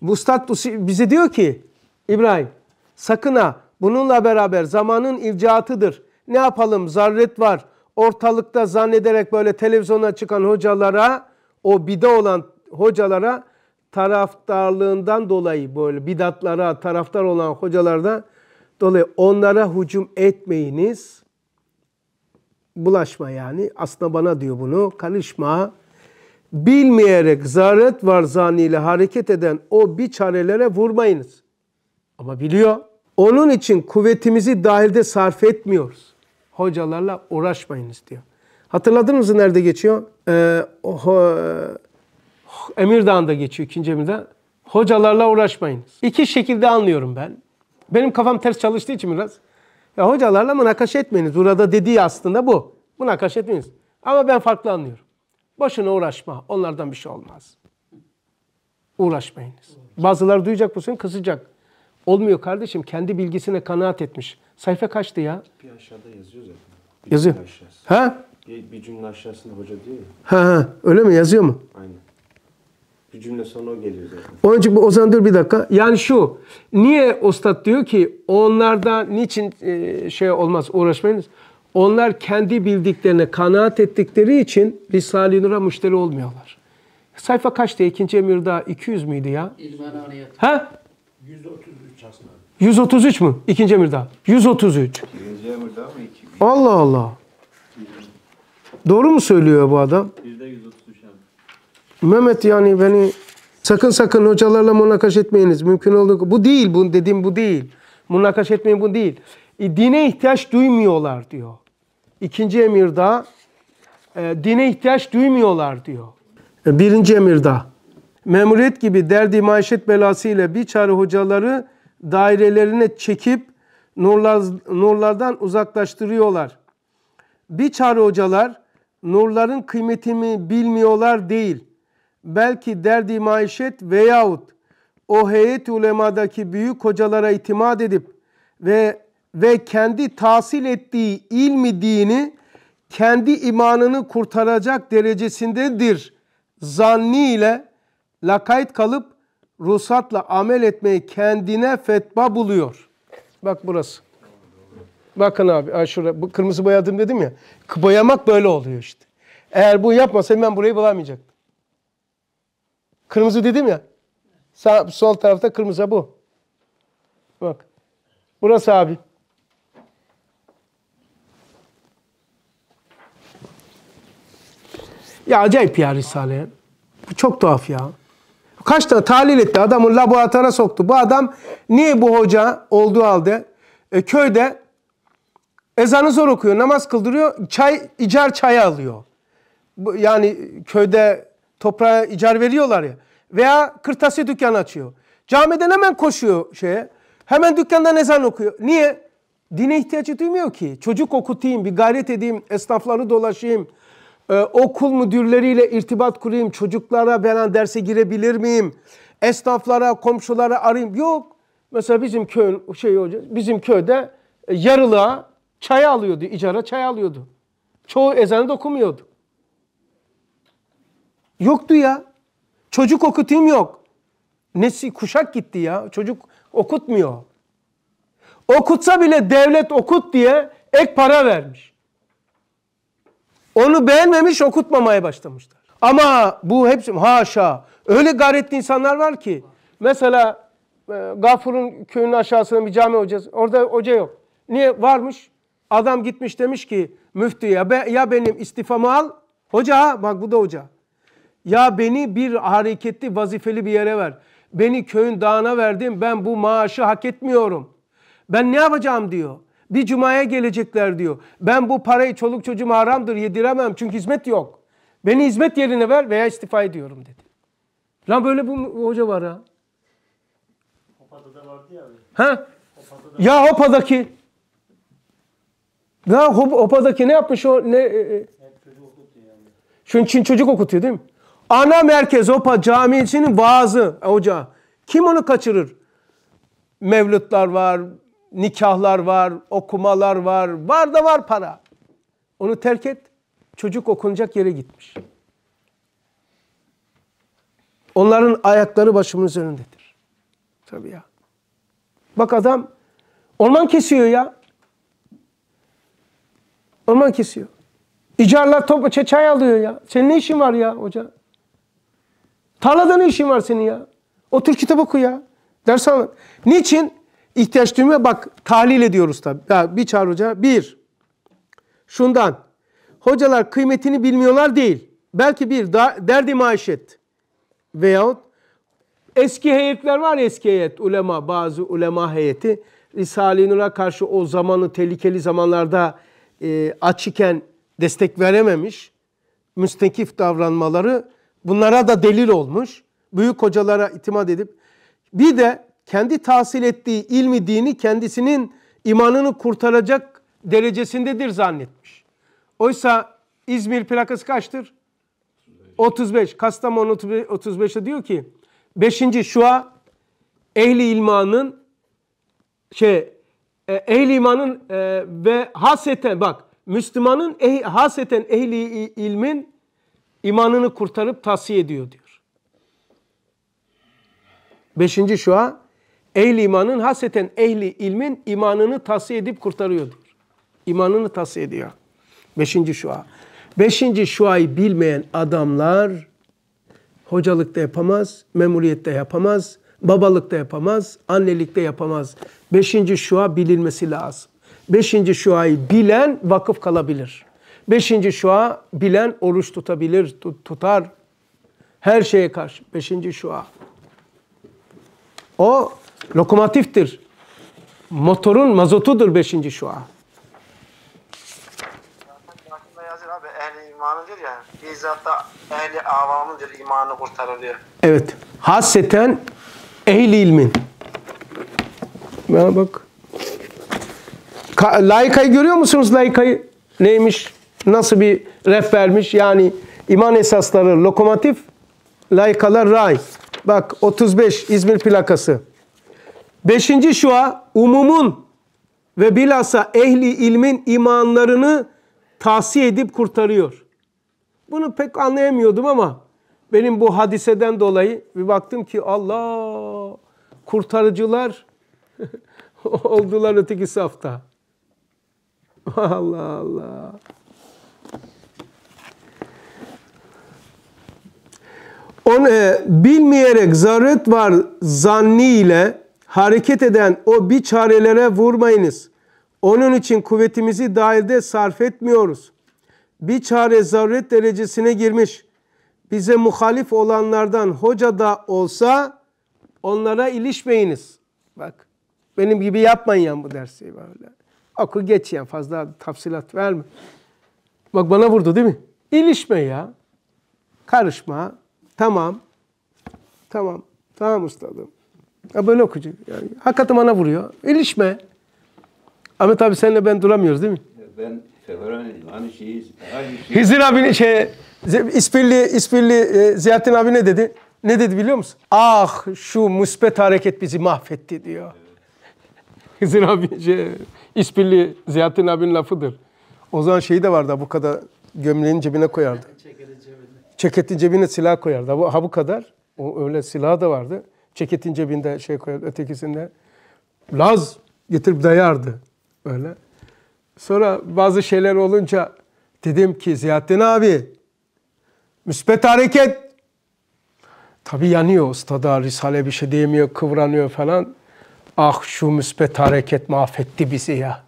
Mustat bize diyor ki İbrahim sakın ha bununla beraber zamanın ivcaatıdır. Ne yapalım? Zarret var ortalıkta zannederek böyle televizyona çıkan hocalara o bida olan hocalara taraftarlığından dolayı böyle bidatlara taraftar olan hocalarda dolayı onlara hücum etmeyiniz. Bulaşma yani. Aslında bana diyor bunu. Karışma. Bilmeyerek zaret var zaniyle hareket eden o biçarelere vurmayınız. Ama biliyor. Onun için kuvvetimizi dahilde sarf etmiyoruz hocalarla uğraşmayınız diyor. Hatırladınız mı nerede geçiyor? Ee, ho, Emir Dağı'nda geçiyor ikinci Emir'de. Hocalarla uğraşmayınız. İki şekilde anlıyorum ben. Benim kafam ters çalıştığı için biraz. Ya hocalarla münakaşa etmeyiniz. Burada dediği aslında bu. Münakaşa etmeyiniz. Ama ben farklı anlıyorum. Boşuna uğraşma. Onlardan bir şey olmaz. Uğraşmayınız. Bazıları duyacak bu seni kısacak. Olmuyor kardeşim. Kendi bilgisine kanaat etmiş. Sayfa kaçtı ya? Bir aşağıda yazıyor zaten. yazıyor. Ha? Bir, bir cümle aşağısında hoca diyor ya. Ha ha. Öyle mi? Yazıyor mu? Aynen. Bir cümle sonra o geliyor zaten. Onun için bu Ozan dur bir dakika. Yani şu. Niye Ostad diyor ki onlarda niçin e, şey olmaz uğraşmayınız? Onlar kendi bildiklerine kanaat ettikleri için Risale-i Nur'a müşteri olmuyorlar. Sayfa kaçtı? İkinci emirda 200 müydü ya? İlvan Ha? 130. 133 mu? İkinci emirda. 133. İkinci emirda mı? Allah Allah. Doğru mu söylüyor bu adam? Mehmet yani beni sakın sakın hocalarla münakaş etmeyiniz. Mümkün olduğu bu değil bu dediğim bu değil. Münakaş etmeyin bu değil. E, dine ihtiyaç duymuyorlar diyor. İkinci emirda e, dine ihtiyaç duymuyorlar diyor. E, birinci emirda memuriyet gibi derdi maişet belası ile bir çare hocaları dairelerine çekip nurlar, nurlardan uzaklaştırıyorlar. Bir çare hocalar nurların kıymetini bilmiyorlar değil. Belki derdi maişet veyahut o heyet ulemadaki büyük hocalara itimat edip ve ve kendi tahsil ettiği ilmi dini kendi imanını kurtaracak derecesindedir zanniyle lakayt kalıp ruhsatla amel etmeyi kendine fetva buluyor. Bak burası. Bakın abi ay şurada bu kırmızı boyadım dedim ya. Boyamak böyle oluyor işte. Eğer bu yapmasaydım ben burayı bulamayacaktım. Kırmızı dedim ya. Sağ, sol tarafta kırmızı bu. Bak. Burası abi. Ya acayip ya Risale. Bu çok tuhaf ya. Kaç tane tahlil etti. Adamın laboratuvara soktu. Bu adam niye bu hoca olduğu halde e, köyde ezanı zor okuyor, namaz kıldırıyor, çay, icar çayı alıyor. Bu, yani köyde toprağa icar veriyorlar ya. Veya kırtasiye dükkan açıyor. Camiden hemen koşuyor şeye. Hemen dükkandan ezan okuyor. Niye? Dine ihtiyacı duymuyor ki. Çocuk okutayım, bir gayret edeyim, esnafları dolaşayım, e, okul müdürleriyle irtibat kurayım, çocuklara ben derse girebilir miyim? Esnaflara, komşulara arayayım. Yok. Mesela bizim köy şey bizim köyde e, yarılığa çay alıyordu, icara çay alıyordu. Çoğu ezanı dokumuyordu. Yoktu ya. Çocuk okutayım yok. Nesi kuşak gitti ya. Çocuk okutmuyor. Okutsa bile devlet okut diye ek para vermiş. Onu beğenmemiş okutmamaya başlamışlar. Ama bu hepsi haşa. Öyle gayretli insanlar var ki. Mesela e, Gafur'un köyünün aşağısında bir cami hocası. Orada hoca yok. Niye? Varmış. Adam gitmiş demiş ki müftüye be, ya benim istifamı al. Hoca bak bu da hoca. Ya beni bir hareketli vazifeli bir yere ver. Beni köyün dağına verdin ben bu maaşı hak etmiyorum. Ben ne yapacağım diyor. Bir cumaya gelecekler diyor. Ben bu parayı çoluk çocuğuma haramdır yediremem çünkü hizmet yok. Beni hizmet yerine ver veya istifa ediyorum dedi. Lan böyle bu hoca var ha. Hopa'da vardı ya. Ha? Hopa'da ya Hopa'daki. Ya Hop Hopa'daki ne yapmış o? Ne, e, e. Şu an Çin çocuk okutuyor değil mi? Ana merkez Hopa camisinin vaazı hoca. Kim onu kaçırır? Mevlütler var, nikahlar var, okumalar var. Var da var para. Onu terk et. Çocuk okunacak yere gitmiş. Onların ayakları başımın üzerindedir. Tabii ya. Bak adam orman kesiyor ya. Orman kesiyor. İcarlar topa çay alıyor ya. Senin ne işin var ya hoca? Tarlada ne işin var senin ya? Otur kitap oku ya. Ders al. Niçin? ihtiyaç duymuyor. Bak tahlil ediyoruz tabi. Ya bir çağrı hoca. Bir, şundan. Hocalar kıymetini bilmiyorlar değil. Belki bir da, derdi maişet veyahut eski heyetler var eski heyet ulema bazı ulema heyeti Risale-i Nur'a karşı o zamanı tehlikeli zamanlarda e, açıken destek verememiş. Müstekif davranmaları bunlara da delil olmuş. Büyük hocalara itimat edip bir de kendi tahsil ettiği ilmi dini kendisinin imanını kurtaracak derecesindedir zannetmiş. Oysa İzmir plakası kaçtır? 35. Kastamonu 35'te diyor ki 5. şua ehli ilmanın şey e, ehli imanın e, ve haseten bak Müslümanın eh, haseten ehli ilmin imanını kurtarıp tavsiye ediyor diyor. Beşinci şua Ehli imanın hasreten ehli ilmin imanını tavsiye edip kurtarıyor diyor. İmanını tavsiye ediyor. Beşinci şua. Beşinci şuayı bilmeyen adamlar hocalıkta yapamaz, memuriyette yapamaz, babalıkta yapamaz, annelikte yapamaz. Beşinci şua bilinmesi lazım. Beşinci şuayı bilen vakıf kalabilir. Beşinci şua bilen oruç tutabilir, tutar. Her şeye karşı. Beşinci şua. O lokomotiftir. Motorun mazotudur beşinci şua. Abi, ehli imanıdır ya, bizzat ehli avamıdır, imanı kurtarır Evet. Haseten ehli ilmin. Bana bak. Ka laikayı görüyor musunuz? layıkayı? neymiş? Nasıl bir ref vermiş? Yani iman esasları lokomotif, laikalar ray. Bak 35 İzmir plakası. Beşinci şua umumun ve bilhassa ehli ilmin imanlarını tavsiye edip kurtarıyor. Bunu pek anlayamıyordum ama benim bu hadiseden dolayı bir baktım ki Allah kurtarıcılar oldular öteki safta. Allah Allah. On, e, bilmeyerek zaruret var zanniyle hareket eden o bir çarelere vurmayınız. Onun için kuvvetimizi dahilde sarf etmiyoruz. Bir çare zaruret derecesine girmiş. Bize muhalif olanlardan hoca da olsa onlara ilişmeyiniz. Bak benim gibi yapmayın ya bu dersi böyle. Oku geç yani fazla tafsilat verme. Bak bana vurdu değil mi? İlişme ya. Karışma. Tamam. Tamam. Tamam ustadım. Ya böyle okuyacak. Yani, hakikaten bana vuruyor. İlişme. Ahmet abi senle ben duramıyoruz değil mi? Ben Feveraneliyim. Aynı şeyi. Aynı şeyi. Hizir abinin şey, İspirli, İspirli e, abi ne dedi? Ne dedi biliyor musun? Ah şu müspet hareket bizi mahvetti diyor. Evet. Hizir abi şey, İspirli Ziyaettin abinin lafıdır. O zaman şeyi de vardı bu kadar gömleğin cebine koyardı. Ceketin cebine. Ceketin cebine silah koyardı. Ha bu kadar. O öyle silah da vardı. Ceketin cebinde şey koyar, ötekisinde laz getirip dayardı böyle. Sonra bazı şeyler olunca dedim ki Ziyaddin abi müspet hareket. Tabi yanıyor ustada Risale bir şey diyemiyor, kıvranıyor falan. Ah şu müspet hareket mahvetti bizi ya.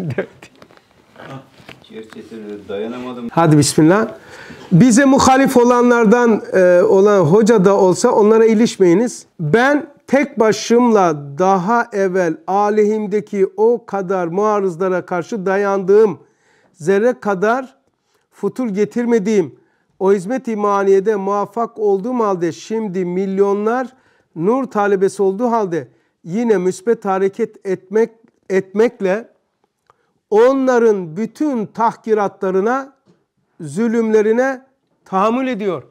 Gerçekten dayanamadım. Hadi bismillah. Bize muhalif olanlardan e, olan hoca da olsa onlara ilişmeyiniz. Ben tek başımla daha evvel aleyhimdeki o kadar muarızlara karşı dayandığım zerre kadar futur getirmediğim o hizmet imaniyede muvaffak olduğum halde şimdi milyonlar nur talebesi olduğu halde yine müsbet hareket etmek etmekle onların bütün tahkiratlarına, zulümlerine tahammül ediyor.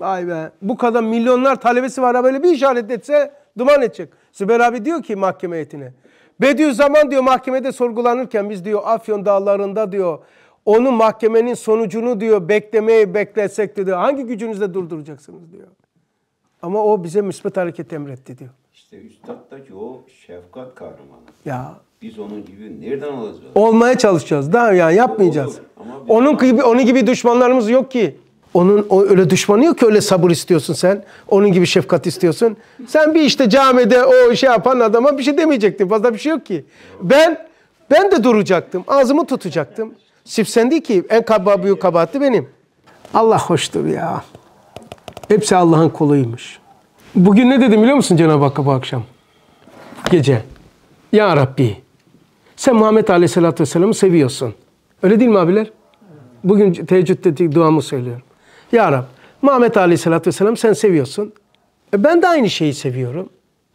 Vay be. Bu kadar milyonlar talebesi var. Böyle bir işaret etse duman edecek. Süber abi diyor ki mahkeme heyetine. Bediüzzaman diyor mahkemede sorgulanırken biz diyor Afyon dağlarında diyor onu mahkemenin sonucunu diyor beklemeyi bekletsek diyor. Hangi gücünüzle durduracaksınız diyor. Ama o bize müsbet hareket emretti diyor. İşte üstad da ki o şefkat kahramanı. Ya biz onun gibi nereden olacağız? Olmaya çalışacağız. Daha yani yapmayacağız. onun gibi onun gibi düşmanlarımız yok ki. Onun o, öyle düşmanı yok ki öyle sabır istiyorsun sen. Onun gibi şefkat istiyorsun. Sen bir işte camide o şey yapan adama bir şey demeyecektin. Fazla bir şey yok ki. Ben ben de duracaktım. Ağzımı tutacaktım. Sipsendi ki en kaba büyük kabahati benim. Allah hoştur ya. Hepsi Allah'ın koluymuş. Bugün ne dedim biliyor musun Cenab-ı Hakk'a bu akşam? Gece. Ya Rabbi sen Muhammed Aleyhisselatü Vesselam'ı seviyorsun. Öyle değil mi abiler? Bugün teheccüddeki duamı söylüyorum. Ya Rab, Muhammed Aleyhisselatü Vesselam sen seviyorsun. E ben de aynı şeyi seviyorum.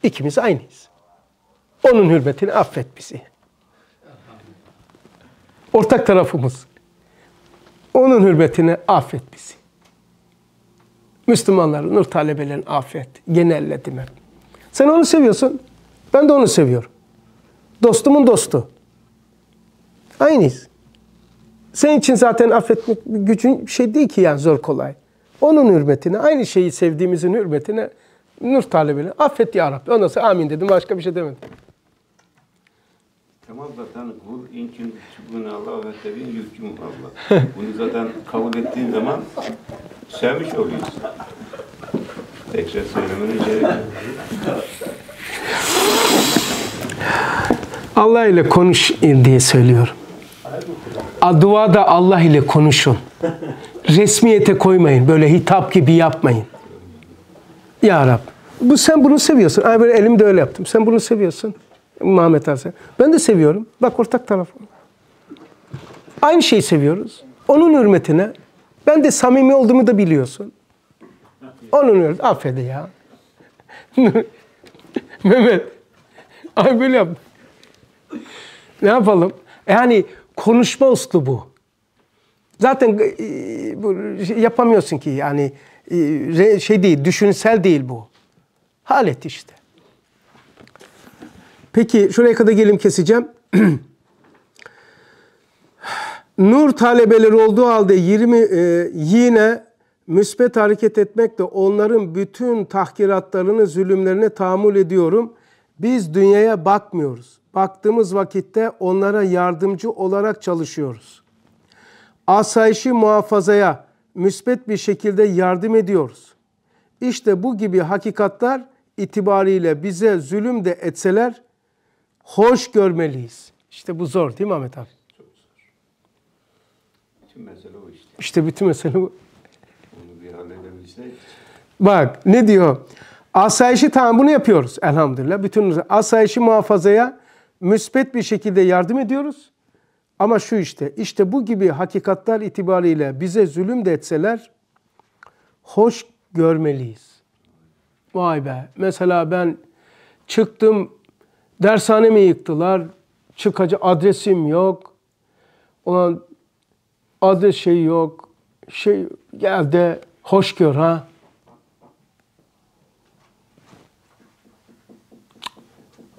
İkimiz aynıyız. Onun hürmetini affet bizi. Ortak tarafımız. Onun hürmetini affet bizi. Müslümanların, nur talebelerin affet. Genelledim hep. Sen onu seviyorsun. Ben de onu seviyorum. Dostumun dostu. Aynıyız. Senin için zaten affetmek gücün şey değil ki yani zor kolay. Onun hürmetine, aynı şeyi sevdiğimizin hürmetine nur talebini. affet ya Rabbi. Ondan sonra amin dedim başka bir şey demedim. Tamam zaten kul inkin şükün Allah ve tebin yüküm Allah. Bunu zaten kabul ettiğin zaman sevmiş oluyorsun. Tekrar söylemeni gerekiyor. Allah ile konuş diye söylüyorum da Allah ile konuşun. Resmiyete koymayın. Böyle hitap gibi yapmayın. Ya Rab. Bu sen bunu seviyorsun. Ay böyle elimde öyle yaptım. Sen bunu seviyorsun. Muhammed Hasan. Ben de seviyorum. Bak ortak taraf. Aynı şeyi seviyoruz. Onun hürmetine. Ben de samimi olduğumu da biliyorsun. Onun hürmetine. Affede ya. Mehmet. Ay böyle yaptım. Ne yapalım? Yani konuşma uslubu. Zaten e, yapamıyorsun ki yani e, şey değil, düşünsel değil bu. Halet işte. Peki şuraya kadar gelim keseceğim. Nur talebeleri olduğu halde 20 e, yine müsbet hareket etmekle onların bütün tahkiratlarını, zulümlerine tahammül ediyorum. Biz dünyaya bakmıyoruz baktığımız vakitte onlara yardımcı olarak çalışıyoruz. Asayişi muhafazaya müsbet bir şekilde yardım ediyoruz. İşte bu gibi hakikatlar itibariyle bize zulüm de etseler hoş görmeliyiz. İşte bu zor değil mi Ahmet abi? Çok zor. Bütün mesele o işte. İşte bütün mesele bu. Onu bir halledebilsek. Bak ne diyor? Asayişi tamam bunu yapıyoruz elhamdülillah. Bütün asayişi muhafazaya müspet bir şekilde yardım ediyoruz. Ama şu işte, işte bu gibi hakikatler itibariyle bize zulüm de etseler hoş görmeliyiz. Vay be, mesela ben çıktım, dershanemi yıktılar, çıkacı adresim yok, olan adres şey yok, şey gel hoş gör ha.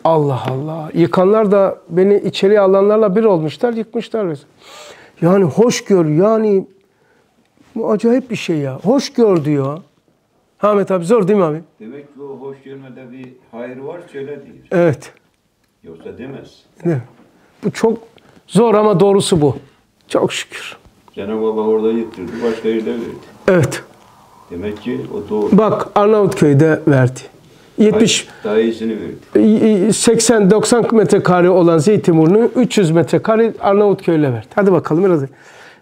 Allah Allah. Yıkanlar da beni içeri alanlarla bir olmuşlar, yıkmışlar. Yani hoş gör, yani bu acayip bir şey ya. hoş Hoşgör diyor. Ahmet abi zor değil mi abi? Demek ki o hoş görmede bir hayır var söyle değil. Evet. Yoksa demez. Ne? Bu çok zor ama doğrusu bu. Çok şükür. Cenab-ı Allah orada yıktırdı, başka yerde verdi. Evet. Demek ki o doğru. Bak Arnavutköy'de verdi. 70 80-90 metrekare olan Zeytinburnu 300 metrekare Arnavutköy'le verdi. Hadi bakalım biraz.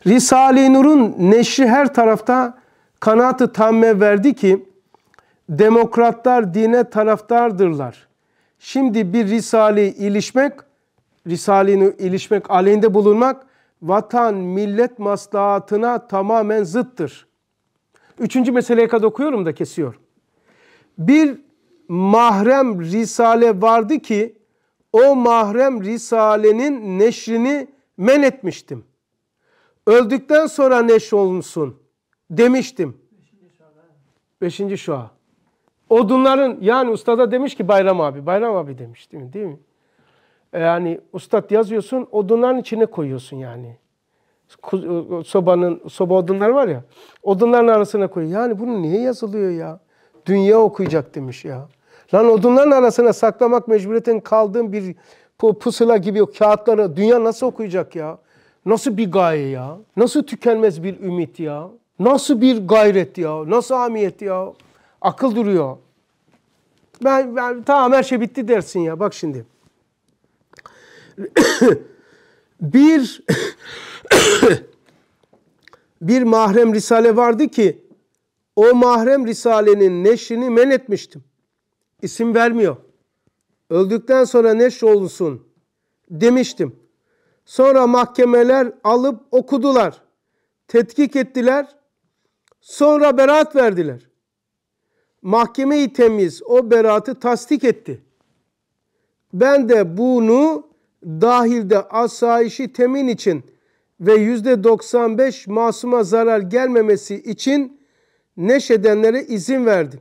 Risale-i Nur'un neşri her tarafta kanatı tamme verdi ki demokratlar dine taraftardırlar. Şimdi bir Risale ilişmek, Risale-i ilişmek aleyhinde bulunmak vatan millet maslahatına tamamen zıttır. Üçüncü meseleye kadar okuyorum da kesiyorum. Bir mahrem risale vardı ki o mahrem risalenin neşrini men etmiştim. Öldükten sonra neş olmuşsun demiştim. Beşinci şua. Odunların yani ustada demiş ki Bayram abi, Bayram abi demiş değil mi? Değil mi? E, yani ustad yazıyorsun, odunların içine koyuyorsun yani. E, sobanın, soba odunları var ya, odunların arasına koyuyor. Yani bunu niye yazılıyor ya? Dünya okuyacak demiş ya. Lan odunların arasına saklamak mecburiyetin kaldığım bir pusula gibi o kağıtları dünya nasıl okuyacak ya? Nasıl bir gaye ya? Nasıl tükenmez bir ümit ya? Nasıl bir gayret ya? Nasıl amiyet ya? Akıl duruyor. Ben, ben tamam her şey bitti dersin ya. Bak şimdi. bir bir mahrem risale vardı ki o mahrem risalenin neşrini men etmiştim. İsim vermiyor. Öldükten sonra neş olsun demiştim. Sonra mahkemeler alıp okudular. Tetkik ettiler. Sonra beraat verdiler. Mahkeme-i temiz o beraatı tasdik etti. Ben de bunu dahilde asayişi temin için ve yüzde %95 masuma zarar gelmemesi için neşedenlere izin verdim.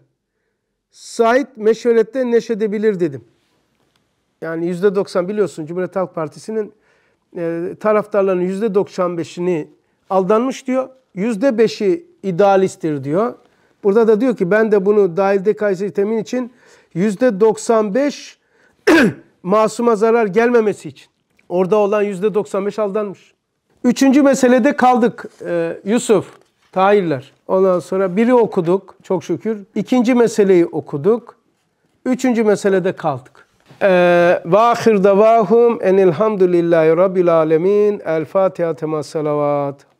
Said meşverette neşedebilir dedim. Yani yüzde doksan biliyorsun Cumhuriyet Halk Partisi'nin e, taraftarlarının yüzde doksan beşini aldanmış diyor. Yüzde beşi idealisttir diyor. Burada da diyor ki ben de bunu dahilde Kayseri temin için yüzde doksan beş masuma zarar gelmemesi için. Orada olan yüzde doksan beş aldanmış. Üçüncü meselede kaldık e, Yusuf. Tahirler. Ondan sonra biri okuduk çok şükür. İkinci meseleyi okuduk. Üçüncü meselede kaldık. Ee, Ve ahir davahum enilhamdülillahi rabbil alemin. El Fatiha temas salavat.